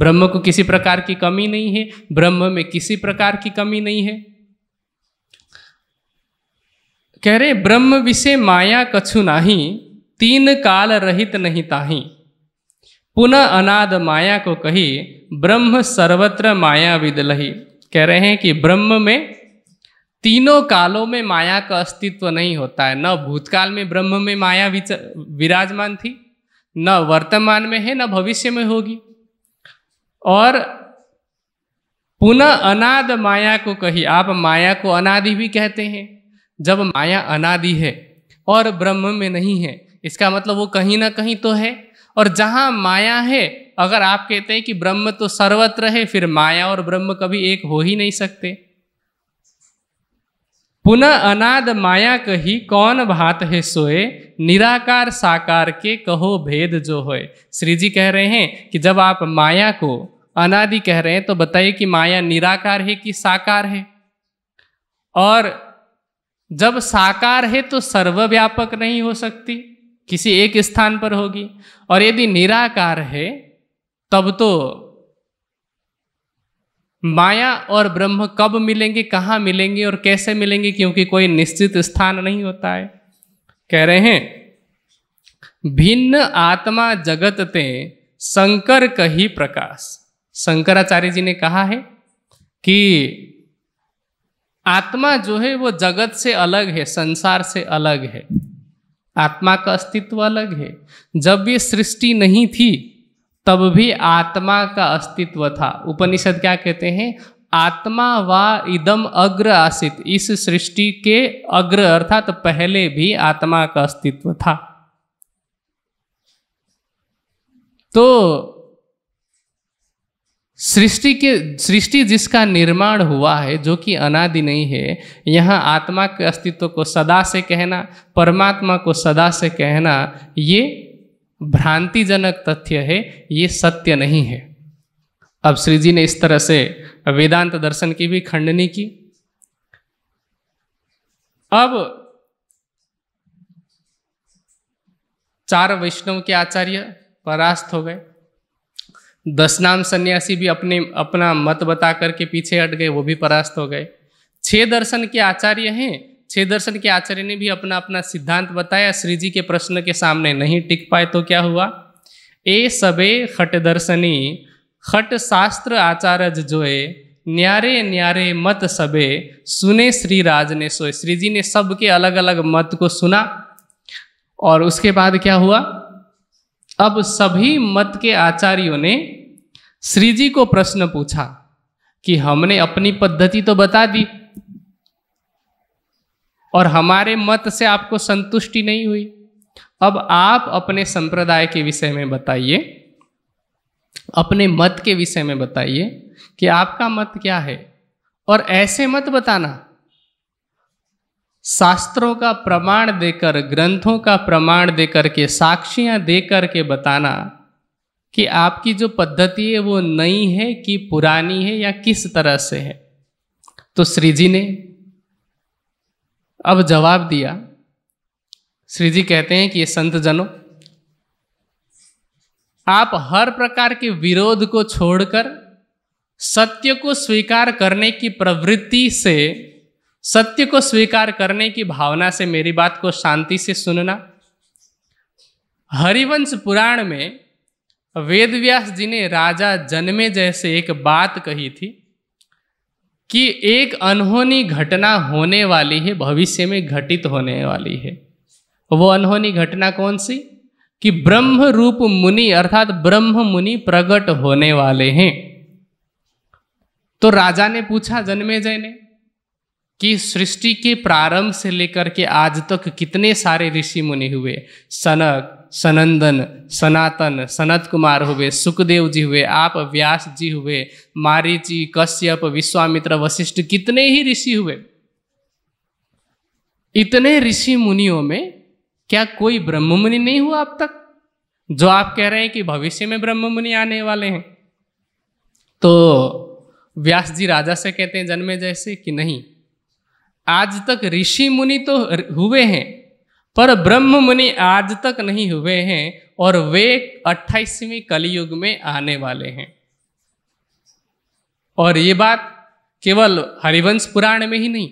ब्रह्म को किसी प्रकार की कमी नहीं है ब्रह्म में किसी प्रकार की कमी नहीं है कह रहे ब्रह्म विषय माया कछु नाही तीन काल रहित नहीं ताही पुनः अनाद माया को कही ब्रह्म सर्वत्र माया विदलही कह रहे हैं कि ब्रह्म में तीनों कालों में माया का अस्तित्व नहीं होता है न भूतकाल में ब्रह्म में माया विराजमान थी न वर्तमान में है न भविष्य में होगी और पुनः अनाद माया को कही आप माया को अनादि भी कहते हैं जब माया अनादि है और ब्रह्म में नहीं है इसका मतलब वो कहीं ना कहीं तो है और जहाँ माया है अगर आप कहते हैं कि ब्रह्म तो सर्वत्र है फिर माया और ब्रह्म कभी एक हो ही नहीं सकते पुनः अनाद माया कही कौन भात है सोए निराकार साकार के कहो भेद जो होए श्री जी कह रहे हैं कि जब आप माया को अनादि कह रहे हैं तो बताइए कि माया निराकार है कि साकार है और जब साकार है तो सर्वव्यापक नहीं हो सकती किसी एक स्थान पर होगी और यदि निराकार है तब तो माया और ब्रह्म कब मिलेंगे कहाँ मिलेंगे और कैसे मिलेंगे क्योंकि कोई निश्चित स्थान नहीं होता है कह रहे हैं भिन्न आत्मा जगत ते शंकर कही प्रकाश शंकराचार्य जी ने कहा है कि आत्मा जो है वो जगत से अलग है संसार से अलग है आत्मा का अस्तित्व अलग है जब ये सृष्टि नहीं थी तब भी आत्मा का अस्तित्व था उपनिषद क्या कहते हैं आत्मा वा इदम अग्र आसित इस सृष्टि के अग्र अर्थात तो पहले भी आत्मा का अस्तित्व था तो सृष्टि के सृष्टि जिसका निर्माण हुआ है जो कि अनादि नहीं है यहाँ आत्मा के अस्तित्व को सदा से कहना परमात्मा को सदा से कहना ये भ्रांतिजनक तथ्य है ये सत्य नहीं है अब श्री जी ने इस तरह से वेदांत दर्शन की भी खंडनी की अब चार वैष्णव के आचार्य परास्त हो गए दस नाम सन्यासी भी अपने अपना मत बता करके पीछे हट गए वो भी परास्त हो गए छह दर्शन के आचार्य हैं छह दर्शन के आचार्य ने भी अपना अपना सिद्धांत बताया श्री जी के प्रश्न के सामने नहीं टिक पाए तो क्या हुआ ए सबे खट दर्शनी खट शास्त्र आचार्य जोए न्यारे न्यारे मत सबे सुने श्री राज ने सोए श्री जी ने सबके अलग अलग मत को सुना और उसके बाद क्या हुआ अब सभी मत के आचार्यों ने श्री जी को प्रश्न पूछा कि हमने अपनी पद्धति तो बता दी और हमारे मत से आपको संतुष्टि नहीं हुई अब आप अपने संप्रदाय के विषय में बताइए अपने मत के विषय में बताइए कि आपका मत क्या है और ऐसे मत बताना शास्त्रों का प्रमाण देकर ग्रंथों का प्रमाण देकर के साक्षियां देकर के बताना कि आपकी जो पद्धति है वो नई है कि पुरानी है या किस तरह से है तो श्री जी ने अब जवाब दिया श्री जी कहते हैं कि ये संत जनों आप हर प्रकार के विरोध को छोड़कर सत्य को स्वीकार करने की प्रवृत्ति से सत्य को स्वीकार करने की भावना से मेरी बात को शांति से सुनना हरिवंश पुराण में वेदव्यास जी ने राजा जन्मे जैसे एक बात कही थी कि एक अनहोनी घटना होने वाली है भविष्य में घटित होने वाली है वो अनहोनी घटना कौन सी कि ब्रह्म रूप मुनि अर्थात ब्रह्म मुनि प्रकट होने वाले हैं तो राजा ने पूछा जन्मे जय ने कि सृष्टि के प्रारंभ से लेकर के आज तक कितने सारे ऋषि मुनि हुए सनक सनंदन सनातन सनत कुमार हुए सुखदेव जी हुए आप व्यास जी हुए मारीची कश्यप विश्वामित्र वशिष्ठ कितने ही ऋषि हुए इतने ऋषि मुनियों में क्या कोई ब्रह्म मुनि नहीं हुआ अब तक जो आप कह रहे हैं कि भविष्य में ब्रह्म मुनि आने वाले हैं तो व्यास जी राजा से कहते हैं जन्मे जैसे कि नहीं आज तक ऋषि मुनि तो हुए हैं पर ब्रह्म मुनि आज तक नहीं हुए हैं और वे अट्ठाईसवीं कलयुग में आने वाले हैं और ये बात केवल हरिवंश पुराण में ही नहीं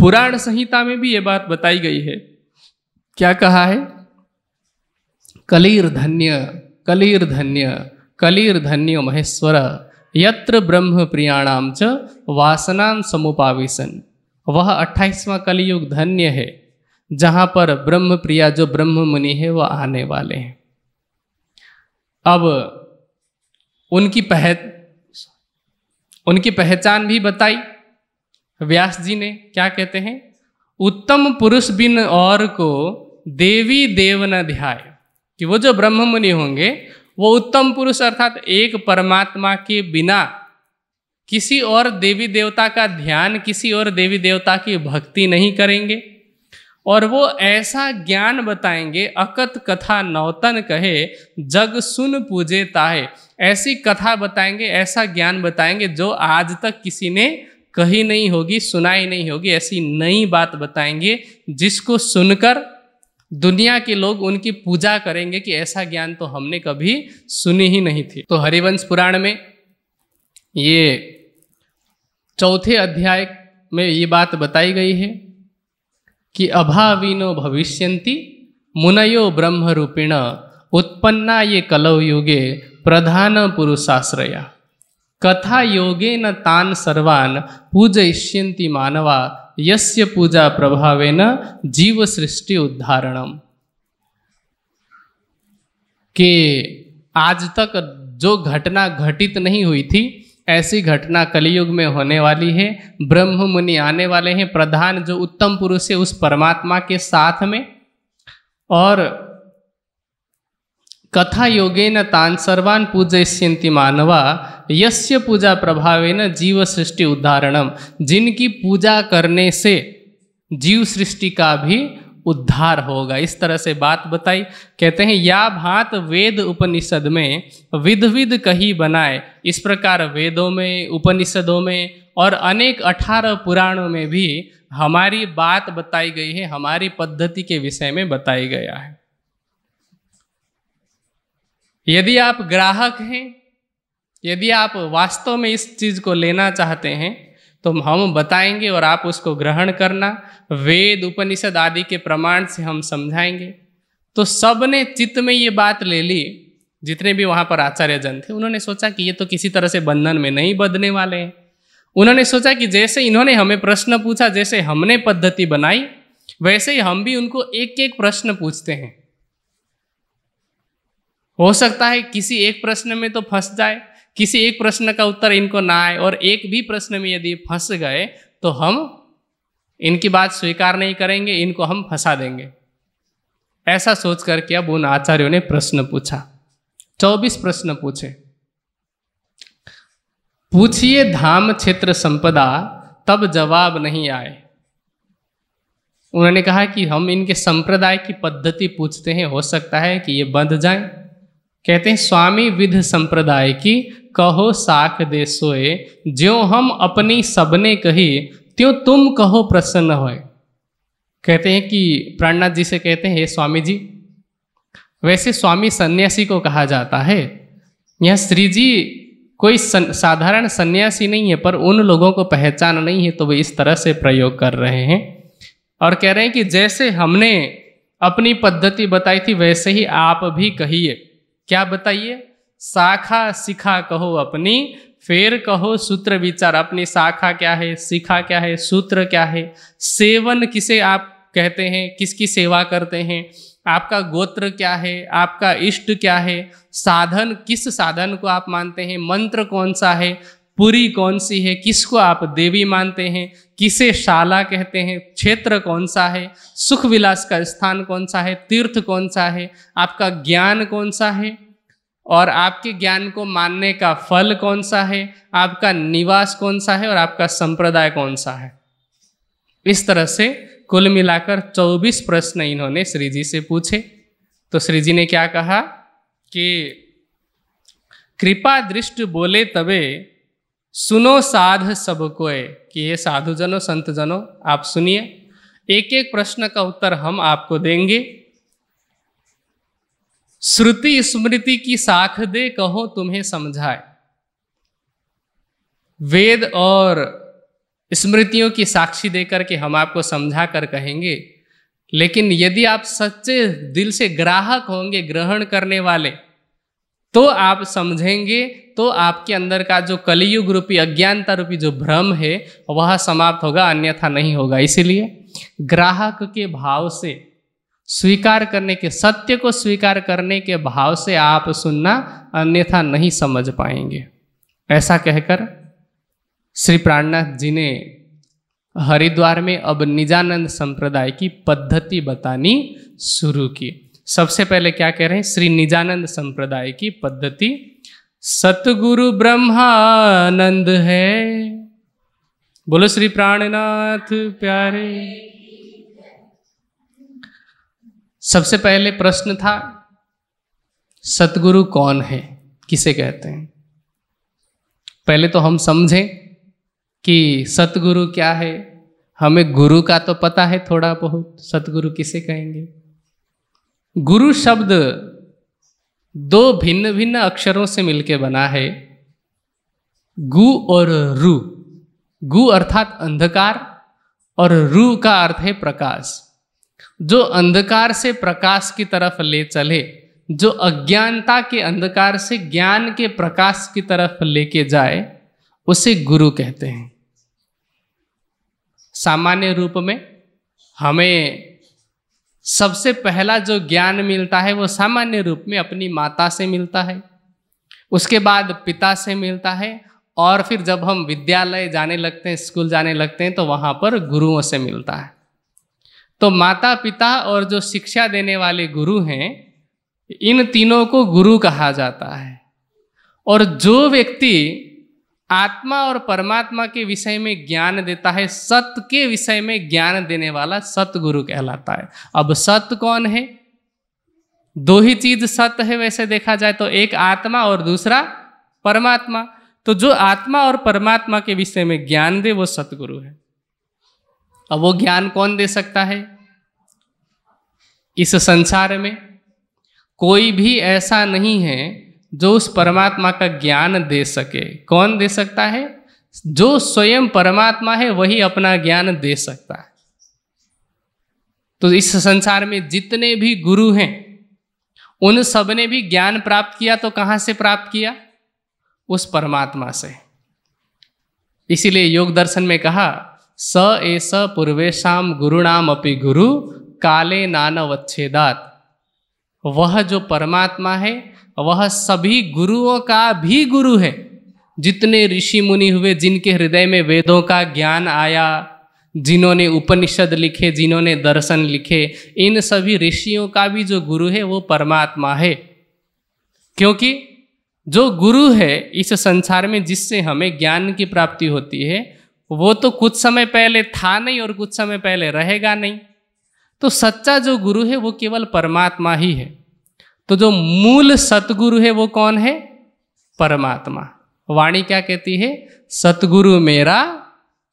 पुराण संहिता में भी ये बात बताई गई है क्या कहा है कलीर धन्य कलीर धन्य कलीर धन्य महेश्वर यत्र ब्रह्म प्रियाणाम च वासनाम समुपावेशन वह अट्ठाईसवां कलयुग धन्य है जहां पर ब्रह्म प्रिया जो ब्रह्म मुनि है वह आने वाले हैं अब उनकी पह उनकी पहचान भी बताई व्यास जी ने क्या कहते हैं उत्तम पुरुष बिन और को देवी देव न ध्याय कि वो जो ब्रह्म मुनि होंगे वो उत्तम पुरुष अर्थात एक परमात्मा के बिना किसी और देवी देवता का ध्यान किसी और देवी देवता की भक्ति नहीं करेंगे और वो ऐसा ज्ञान बताएंगे अकत कथा नौतन कहे जग सुन पूजे ताहे ऐसी कथा बताएंगे ऐसा ज्ञान बताएंगे जो आज तक किसी ने कही नहीं होगी सुनाई नहीं होगी ऐसी नई बात बताएंगे जिसको सुनकर दुनिया के लोग उनकी पूजा करेंगे कि ऐसा ज्ञान तो हमने कभी सुनी ही नहीं थी तो हरिवंश पुराण में ये चौथे अध्याय में ये बात बताई गई है कि अभावीनो भविष्यन्ति मुनयो ब्रह्म रूपिण उत्पन्ना ये कलव युगे प्रधान पुरुषाश्रया कथा योगे न तान सर्वान पूजयिष्यन्ति मानवा यस्य पूजा प्रभावेन जीव सृष्टि उद्धारणम के आज तक जो घटना घटित नहीं हुई थी ऐसी घटना कलयुग में होने वाली है ब्रह्म मुनि आने वाले हैं प्रधान जो उत्तम पुरुष है उस परमात्मा के साथ में और कथा योगे न तान सर्वान पूजयंती मानवा यस्य पूजा प्रभावे न जीव सृष्टि उदाहरणम जिनकी पूजा करने से जीव सृष्टि का भी उद्धार होगा इस तरह से बात बताई कहते हैं या भांत वेद उपनिषद में विध विध कही बनाए इस प्रकार वेदों में उपनिषदों में और अनेक अठारह पुराणों में भी हमारी बात बताई गई है हमारी पद्धति के विषय में बताई गया है यदि आप ग्राहक हैं यदि आप वास्तव में इस चीज़ को लेना चाहते हैं तो हम बताएंगे और आप उसको ग्रहण करना वेद उपनिषद आदि के प्रमाण से हम समझाएंगे तो सब ने चित्त में ये बात ले ली जितने भी वहाँ पर आचार्य जन थे उन्होंने सोचा कि ये तो किसी तरह से बंधन में नहीं बधने वाले हैं उन्होंने सोचा कि जैसे इन्होंने हमें प्रश्न पूछा जैसे हमने पद्धति बनाई वैसे ही हम भी उनको एक एक प्रश्न पूछते हैं हो सकता है किसी एक प्रश्न में तो फंस जाए किसी एक प्रश्न का उत्तर इनको ना आए और एक भी प्रश्न में यदि फंस गए तो हम इनकी बात स्वीकार नहीं करेंगे इनको हम फंसा देंगे ऐसा सोच करके अब उन आचार्यों ने प्रश्न पूछा चौबीस प्रश्न पूछे पूछिए धाम क्षेत्र संपदा तब जवाब नहीं आए उन्होंने कहा कि हम इनके संप्रदाय की पद्धति पूछते हैं हो सकता है कि ये बंध जाए कहते हैं स्वामी विध संप्रदाय की कहो साख दे सोए ज्यो हम अपनी सबने कही त्यों तुम कहो प्रसन्न होए कहते हैं कि प्राणनाथ जी से कहते हैं हे स्वामी जी वैसे स्वामी सन्यासी को कहा जाता है यह श्री जी कोई सन, साधारण सन्यासी नहीं है पर उन लोगों को पहचान नहीं है तो वे इस तरह से प्रयोग कर रहे हैं और कह रहे हैं कि जैसे हमने अपनी पद्धति बताई थी वैसे ही आप भी कहिए क्या बताइए शाखा शिखा कहो अपनी फिर कहो सूत्र विचार अपनी शाखा क्या है शिखा क्या है सूत्र क्या है सेवन किसे आप कहते हैं किसकी सेवा करते हैं आपका गोत्र क्या है आपका इष्ट क्या है साधन किस साधन को आप मानते हैं मंत्र कौन सा है पुरी कौन सी है किसको आप देवी मानते हैं किसे शाला कहते हैं क्षेत्र कौन सा है सुख विलास का स्थान कौन सा है तीर्थ कौन सा है आपका ज्ञान कौन सा है और आपके ज्ञान को मानने का फल कौन सा है आपका निवास कौन सा है और आपका संप्रदाय कौन सा है इस तरह से कुल मिलाकर 24 प्रश्न इन्होंने श्री जी से पूछे तो श्री जी ने क्या कहा कि कृपा दृष्ट बोले तबे सुनो साध सब कोय कि ये साधु जनों संत जनों आप सुनिए एक एक प्रश्न का उत्तर हम आपको देंगे श्रुति स्मृति की साख दे कहो तुम्हें समझाए वेद और स्मृतियों की साक्षी देकर के हम आपको समझा कर कहेंगे लेकिन यदि आप सच्चे दिल से ग्राहक होंगे ग्रहण करने वाले तो आप समझेंगे तो आपके अंदर का जो कलयुग रूपी अज्ञानता रूपी जो भ्रम है वह समाप्त होगा अन्यथा नहीं होगा इसीलिए ग्राहक के भाव से स्वीकार करने के सत्य को स्वीकार करने के भाव से आप सुनना अन्यथा नहीं समझ पाएंगे ऐसा कहकर श्री प्राणनाथ जी ने हरिद्वार में अब निजानंद संप्रदाय की पद्धति बतानी शुरू की सबसे पहले क्या कह रहे हैं श्री निजानंद संप्रदाय की पद्धति सतगुरु ब्रह्मानंद है बोलो श्री प्राणनाथ प्यारे सबसे पहले प्रश्न था सतगुरु कौन है किसे कहते हैं पहले तो हम समझें कि सतगुरु क्या है हमें गुरु का तो पता है थोड़ा बहुत सतगुरु किसे कहेंगे गुरु शब्द दो भिन्न भिन्न अक्षरों से मिलके बना है गु और रु गु अर्थात अंधकार और रू का अर्थ है प्रकाश जो अंधकार से प्रकाश की तरफ ले चले जो अज्ञानता के अंधकार से ज्ञान के प्रकाश की तरफ लेके जाए उसे गुरु कहते हैं सामान्य रूप में हमें सबसे पहला जो ज्ञान मिलता है वो सामान्य रूप में अपनी माता से मिलता है उसके बाद पिता से मिलता है और फिर जब हम विद्यालय जाने लगते हैं स्कूल जाने लगते हैं तो वहाँ पर गुरुओं से मिलता है तो माता पिता और जो शिक्षा देने वाले गुरु हैं इन तीनों को गुरु कहा जाता है और जो व्यक्ति आत्मा और परमात्मा के विषय में ज्ञान देता है सत्य के विषय में ज्ञान देने वाला सतगुरु कहलाता है अब सत्य कौन है दो ही चीज सत्य है वैसे देखा जाए तो एक आत्मा और दूसरा परमात्मा तो जो आत्मा और परमात्मा के विषय में ज्ञान दे वो सतगुरु है अब वो ज्ञान कौन दे सकता है इस संसार में कोई भी ऐसा नहीं है जो उस परमात्मा का ज्ञान दे सके कौन दे सकता है जो स्वयं परमात्मा है वही अपना ज्ञान दे सकता है तो इस संसार में जितने भी गुरु हैं उन सब ने भी ज्ञान प्राप्त किया तो कहाँ से प्राप्त किया उस परमात्मा से इसीलिए योग दर्शन में कहा स एस पूर्वेशम गुरुणाम अपि गुरु काले नानवच्छेदात वह जो परमात्मा है वह सभी गुरुओं का भी गुरु है जितने ऋषि मुनि हुए जिनके हृदय में वेदों का ज्ञान आया जिन्होंने उपनिषद लिखे जिन्होंने दर्शन लिखे इन सभी ऋषियों का भी जो गुरु है वो परमात्मा है क्योंकि जो गुरु है इस संसार में जिससे हमें ज्ञान की प्राप्ति होती है वो तो कुछ समय पहले था नहीं और कुछ समय पहले रहेगा नहीं तो सच्चा जो गुरु है वो केवल परमात्मा ही है तो जो मूल सतगुरु है वो कौन है परमात्मा वाणी क्या कहती है सतगुरु मेरा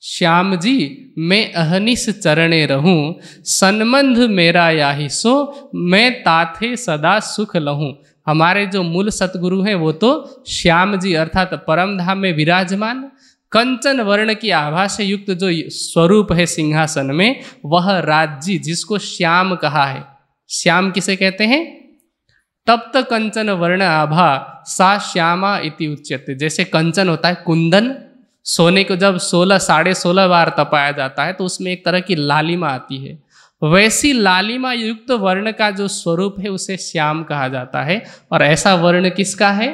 श्याम जी मैं अहनिश चरणे रहूं सन्मंध मेरा याही सो मैं ताथे सदा सुख लहूं हमारे जो मूल सतगुरु हैं वो तो श्याम जी अर्थात परम धाम में विराजमान कंचन वर्ण की आभा से युक्त जो स्वरूप है सिंहासन में वह राज्य जिसको श्याम कहा है श्याम किसे कहते हैं तप्त कंचन वर्ण आभा सा श्यामा इति उच्यते जैसे कंचन होता है कुंदन सोने को जब सोलह साढ़े सोलह बार तपाया जाता है तो उसमें एक तरह की लालिमा आती है वैसी लालिमा युक्त वर्ण का जो स्वरूप है उसे श्याम कहा जाता है और ऐसा वर्ण किसका है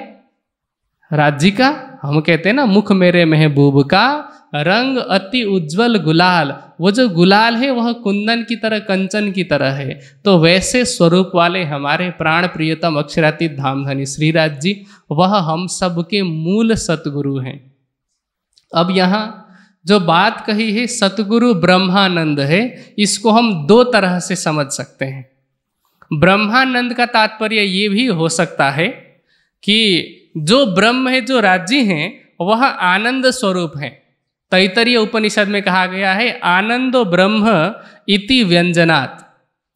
राज्य का हम कहते हैं ना मुख मेरे महबूब का रंग अति उज्जवल गुलाल वो जो गुलाल है वह कुंदन की तरह कंचन की तरह है तो वैसे स्वरूप वाले हमारे प्राण प्रियतम अक्षराती धामधनी श्रीराज जी वह हम सबके मूल सतगुरु हैं अब यहाँ जो बात कही है सतगुरु ब्रह्मानंद है इसको हम दो तरह से समझ सकते हैं ब्रह्मानंद का तात्पर्य ये भी हो सकता है कि जो ब्रह्म है जो राज्य हैं वह आनंद स्वरूप हैं तैतरीय उपनिषद में कहा गया है आनंद ब्रह्म इति व्यंजनात्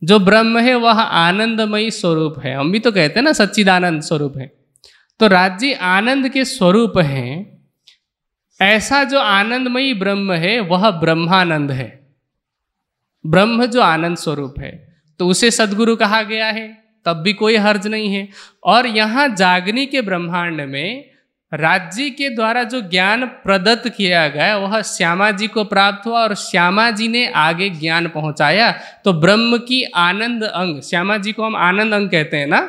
जो ब्रह्म है वह आनंदमयी स्वरूप है हम भी तो कहते हैं ना सच्चिदानंद स्वरूप है तो राज्य आनंद के स्वरूप हैं ऐसा जो आनंदमयी ब्रह्म है वह ब्रह्मानंद है ब्रह्म जो आनंद स्वरूप है तो उसे सदगुरु कहा गया है तब भी कोई हर्ज नहीं है और यहाँ जागनी के ब्रह्मांड में राज्य के द्वारा जो ज्ञान प्रदत्त किया गया वह श्यामा जी को प्राप्त हुआ और श्यामा जी ने आगे ज्ञान पहुंचाया तो ब्रह्म की आनंद अंग श्यामा जी को हम आनंद अंग कहते हैं ना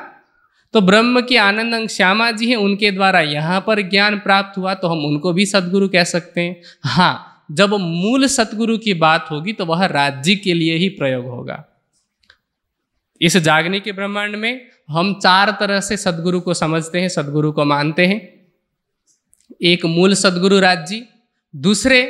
तो ब्रह्म की आनंद अंग श्यामा जी हैं उनके द्वारा यहाँ पर ज्ञान प्राप्त हुआ तो हम उनको भी सदगुरु कह सकते हैं हाँ जब मूल सतगुरु की बात होगी तो वह राज्य के लिए ही प्रयोग होगा इस जागने के ब्रह्मांड में हम चार तरह से सदगुरु को समझते हैं सदगुरु को मानते हैं एक मूल सदगुरु राज्य दूसरे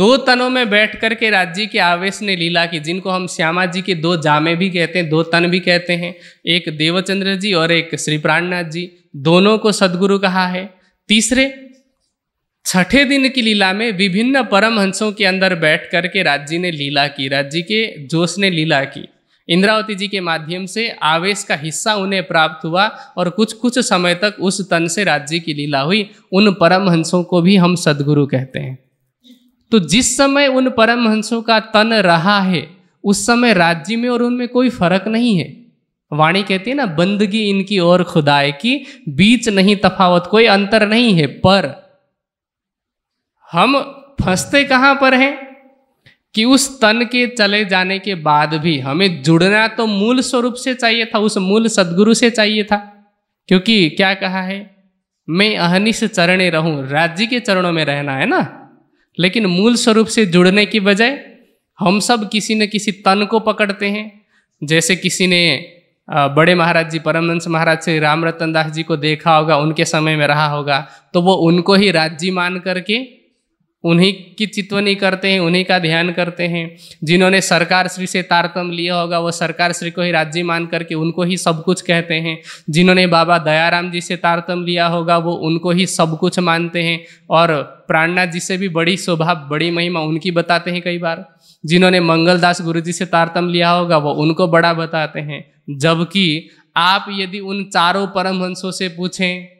दो तनों में बैठ करके राज्य के आवेश ने लीला की जिनको हम श्यामा जी के दो जामे भी कहते हैं दो तन भी कहते हैं एक देवचंद्र जी और एक श्री प्राणनाथ जी दोनों को सदगुरु कहा है तीसरे छठे दिन की लीला में विभिन्न परमहंसों के अंदर बैठ करके राज्य ने लीला की राज्य के जोश ने लीला की इंद्रावती जी के माध्यम से आवेश का हिस्सा उन्हें प्राप्त हुआ और कुछ कुछ समय तक उस तन से राज्य की लीला हुई उन परमहंसों को भी हम सदगुरु कहते हैं तो जिस समय उन परमहंसों का तन रहा है उस समय राज्य में और उनमें कोई फर्क नहीं है वाणी कहती है ना बंदगी इनकी और खुदाए की बीच नहीं तफावत कोई अंतर नहीं है पर हम फंसते कहां पर हैं कि उस तन के चले जाने के बाद भी हमें जुड़ना तो मूल स्वरूप से चाहिए था उस मूल सदगुरु से चाहिए था क्योंकि क्या कहा है मैं अहनिश चरणे रहूं राज्य के चरणों में रहना है ना लेकिन मूल स्वरूप से जुड़ने की बजाय हम सब किसी न किसी तन को पकड़ते हैं जैसे किसी ने बड़े महाराज जी परमवंश महाराज से राम रतन दास जी को देखा होगा उनके समय में रहा होगा तो वो उनको ही राज्य मान करके उन्हीं की चितवनी करते हैं उन्हीं का ध्यान करते हैं जिन्होंने सरकार श्री से तारतम्य लिया होगा वो सरकार श्री को ही राज्य मान करके उनको ही सब कुछ कहते हैं जिन्होंने बाबा दयाराम जी से तारतम्य लिया होगा वो उनको ही सब कुछ मानते हैं और प्राणनाथ जी से भी बड़ी शोभा बड़ी महिमा उनकी बताते हैं कई बार जिन्होंने मंगलदास गुरु जी से तारतम्य लिया होगा वो उनको बड़ा बताते हैं जबकि आप यदि उन चारों परमहंसों से पूछें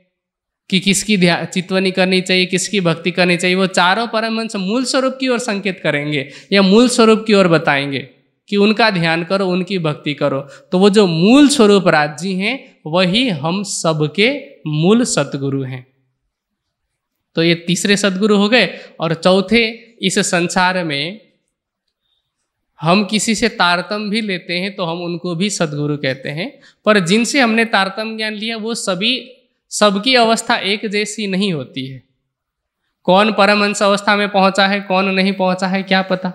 कि किसकी चितवनी करनी चाहिए किसकी भक्ति करनी चाहिए वो चारों परमंश मूल स्वरूप की ओर संकेत करेंगे या मूल स्वरूप की ओर बताएंगे कि उनका ध्यान करो उनकी भक्ति करो तो वो जो मूल स्वरूप राज्य हैं वही हम सबके मूल सतगुरु हैं तो ये तीसरे सदगुरु हो गए और चौथे इस संसार में हम किसी से तारतम भी लेते हैं तो हम उनको भी सदगुरु कहते हैं पर जिनसे हमने तारतम ज्ञान लिया वो सभी सबकी अवस्था एक जैसी नहीं होती है कौन अंश अवस्था में पहुंचा है कौन नहीं पहुंचा है क्या पता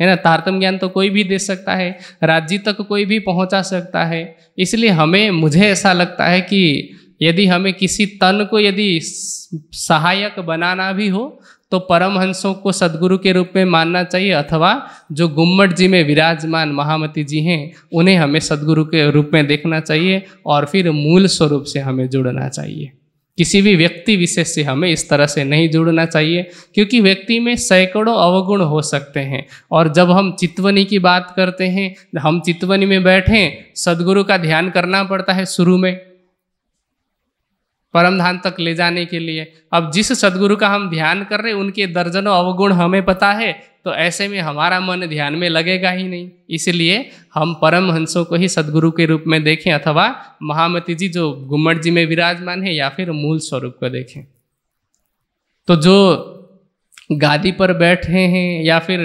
है ना तारतम ज्ञान तो कोई भी दे सकता है राज्य तक कोई भी पहुंचा सकता है इसलिए हमें मुझे ऐसा लगता है कि यदि हमें किसी तन को यदि सहायक बनाना भी हो तो परमहंसों को सदगुरु के रूप में मानना चाहिए अथवा जो गुम्मट जी में विराजमान महामती जी हैं उन्हें हमें सदगुरु के रूप में देखना चाहिए और फिर मूल स्वरूप से हमें जुड़ना चाहिए किसी भी व्यक्ति विशेष से हमें इस तरह से नहीं जुड़ना चाहिए क्योंकि व्यक्ति में सैकड़ों अवगुण हो सकते हैं और जब हम चितवनी की बात करते हैं हम चितवनी में बैठें सदगुरु का ध्यान करना पड़ता है शुरू में परम धाम तक ले जाने के लिए अब जिस सदगुरु का हम ध्यान कर रहे उनके दर्जनों अवगुण हमें पता है तो ऐसे में हमारा मन ध्यान में लगेगा ही नहीं इसलिए हम परम हंसों को ही सदगुरु के रूप में देखें अथवा महामती जी जो गुम्मट जी में विराजमान है या फिर मूल स्वरूप को देखें तो जो गादी पर बैठे हैं या फिर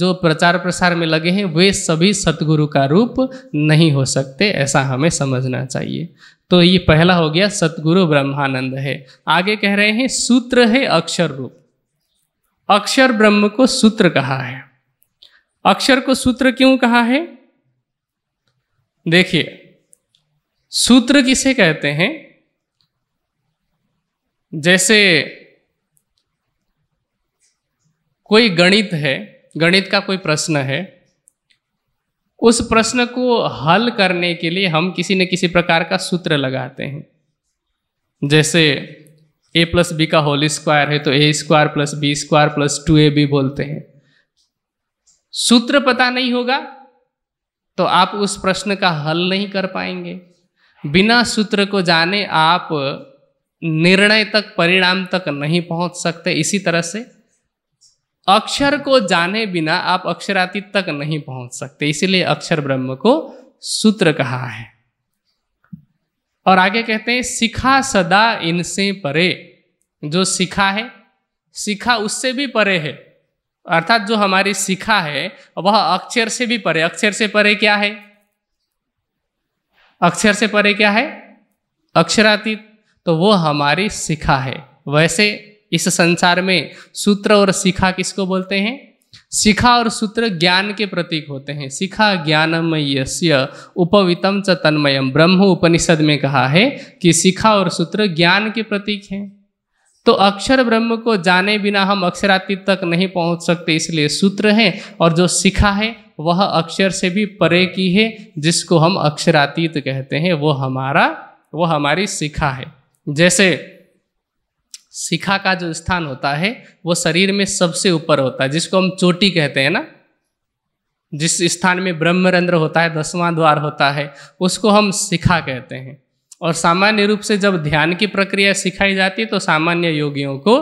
जो प्रचार प्रसार में लगे हैं वे सभी सतगुरु का रूप नहीं हो सकते ऐसा हमें समझना चाहिए तो ये पहला हो गया सतगुरु ब्रह्मानंद है आगे कह रहे हैं सूत्र है अक्षर रूप अक्षर ब्रह्म को सूत्र कहा है अक्षर को सूत्र क्यों कहा है देखिए सूत्र किसे कहते हैं जैसे कोई गणित है गणित का कोई प्रश्न है उस प्रश्न को हल करने के लिए हम किसी न किसी प्रकार का सूत्र लगाते हैं जैसे ए प्लस बी का होल स्क्वायर है तो A square plus B square plus two A B बोलते हैं सूत्र पता नहीं होगा तो आप उस प्रश्न का हल नहीं कर पाएंगे बिना सूत्र को जाने आप निर्णय तक परिणाम तक नहीं पहुंच सकते इसी तरह से अक्षर को जाने बिना आप अक्षरातीत तक नहीं पहुंच सकते इसीलिए अक्षर ब्रह्म को सूत्र कहा है और आगे कहते हैं सिखा सदा इनसे परे जो सिखा है सिखा उससे भी परे है अर्थात जो हमारी सिखा है वह अक्षर से भी परे अक्षर से परे क्या है अक्षर से परे क्या है अक्षरातीत तो वो हमारी सिखा है वैसे इस संसार में सूत्र और शिखा किसको बोलते हैं शिखा और सूत्र ज्ञान के प्रतीक होते हैं शिखा ज्ञानमय उपवितम च तन्मयम ब्रह्म उपनिषद में कहा है कि शिखा और सूत्र ज्ञान के प्रतीक हैं तो अक्षर ब्रह्म को जाने बिना हम अक्षरातीत तक नहीं पहुंच सकते इसलिए सूत्र है और जो शिखा है वह अक्षर से भी परे की है जिसको हम अक्षरातीत कहते हैं वो हमारा वो हमारी शिखा है जैसे शिखा का जो स्थान होता है वो शरीर में सबसे ऊपर होता है जिसको हम चोटी कहते हैं ना जिस स्थान में ब्रह्मरंध्र होता है दसवां द्वार होता है उसको हम शिखा कहते हैं और सामान्य रूप से जब ध्यान की प्रक्रिया सिखाई जाती है तो सामान्य योगियों को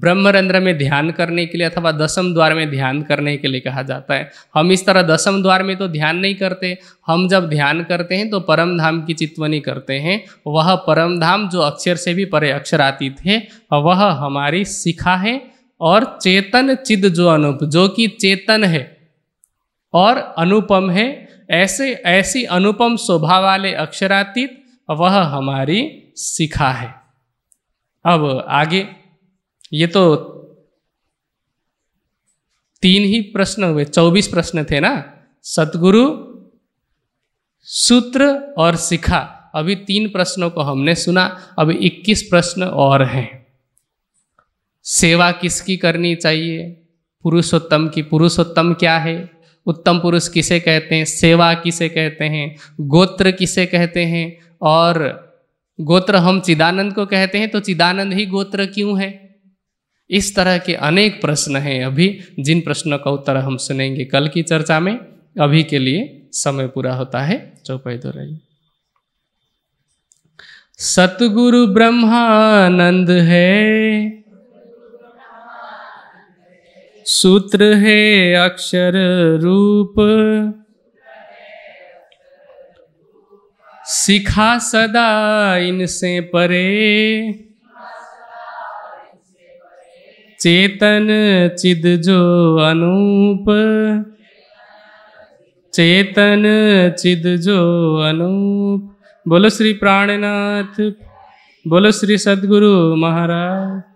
ब्रह्मरंध्र में ध्यान करने के लिए अथवा दसम द्वार में ध्यान करने के लिए कहा जाता है हम इस तरह दसम द्वार में तो ध्यान नहीं करते हम जब ध्यान करते हैं तो परम धाम की चितवनी करते हैं वह परम धाम जो अक्षर से भी परे अक्षरातीत है वह हमारी सिखा है और चेतन चिद जो अनुप जो कि चेतन है और अनुपम है ऐसे ऐसी अनुपम स्वभाव वाले अक्षरातीत वह हमारी सिखा है अब आगे ये तो तीन ही प्रश्न हुए चौबीस प्रश्न थे ना सतगुरु सूत्र और शिखा अभी तीन प्रश्नों को हमने सुना अब इक्कीस प्रश्न और हैं सेवा किसकी करनी चाहिए पुरुषोत्तम की पुरुषोत्तम क्या है उत्तम पुरुष किसे कहते हैं सेवा किसे कहते हैं गोत्र किसे कहते हैं और गोत्र हम चिदानंद को कहते हैं तो चिदानंद ही गोत्र क्यों है इस तरह के अनेक प्रश्न हैं अभी जिन प्रश्नों का उत्तर हम सुनेंगे कल की चर्चा में अभी के लिए समय पूरा होता है चौपाई दो रही सतगुरु ब्रह्मानंद है सूत्र है अक्षर रूप सिखा सदा इनसे परे चेतन चिद जो अनूप चेतन चिद जो अनूप बोलो श्री प्राणनाथ बोलो श्री सदगुरु महाराज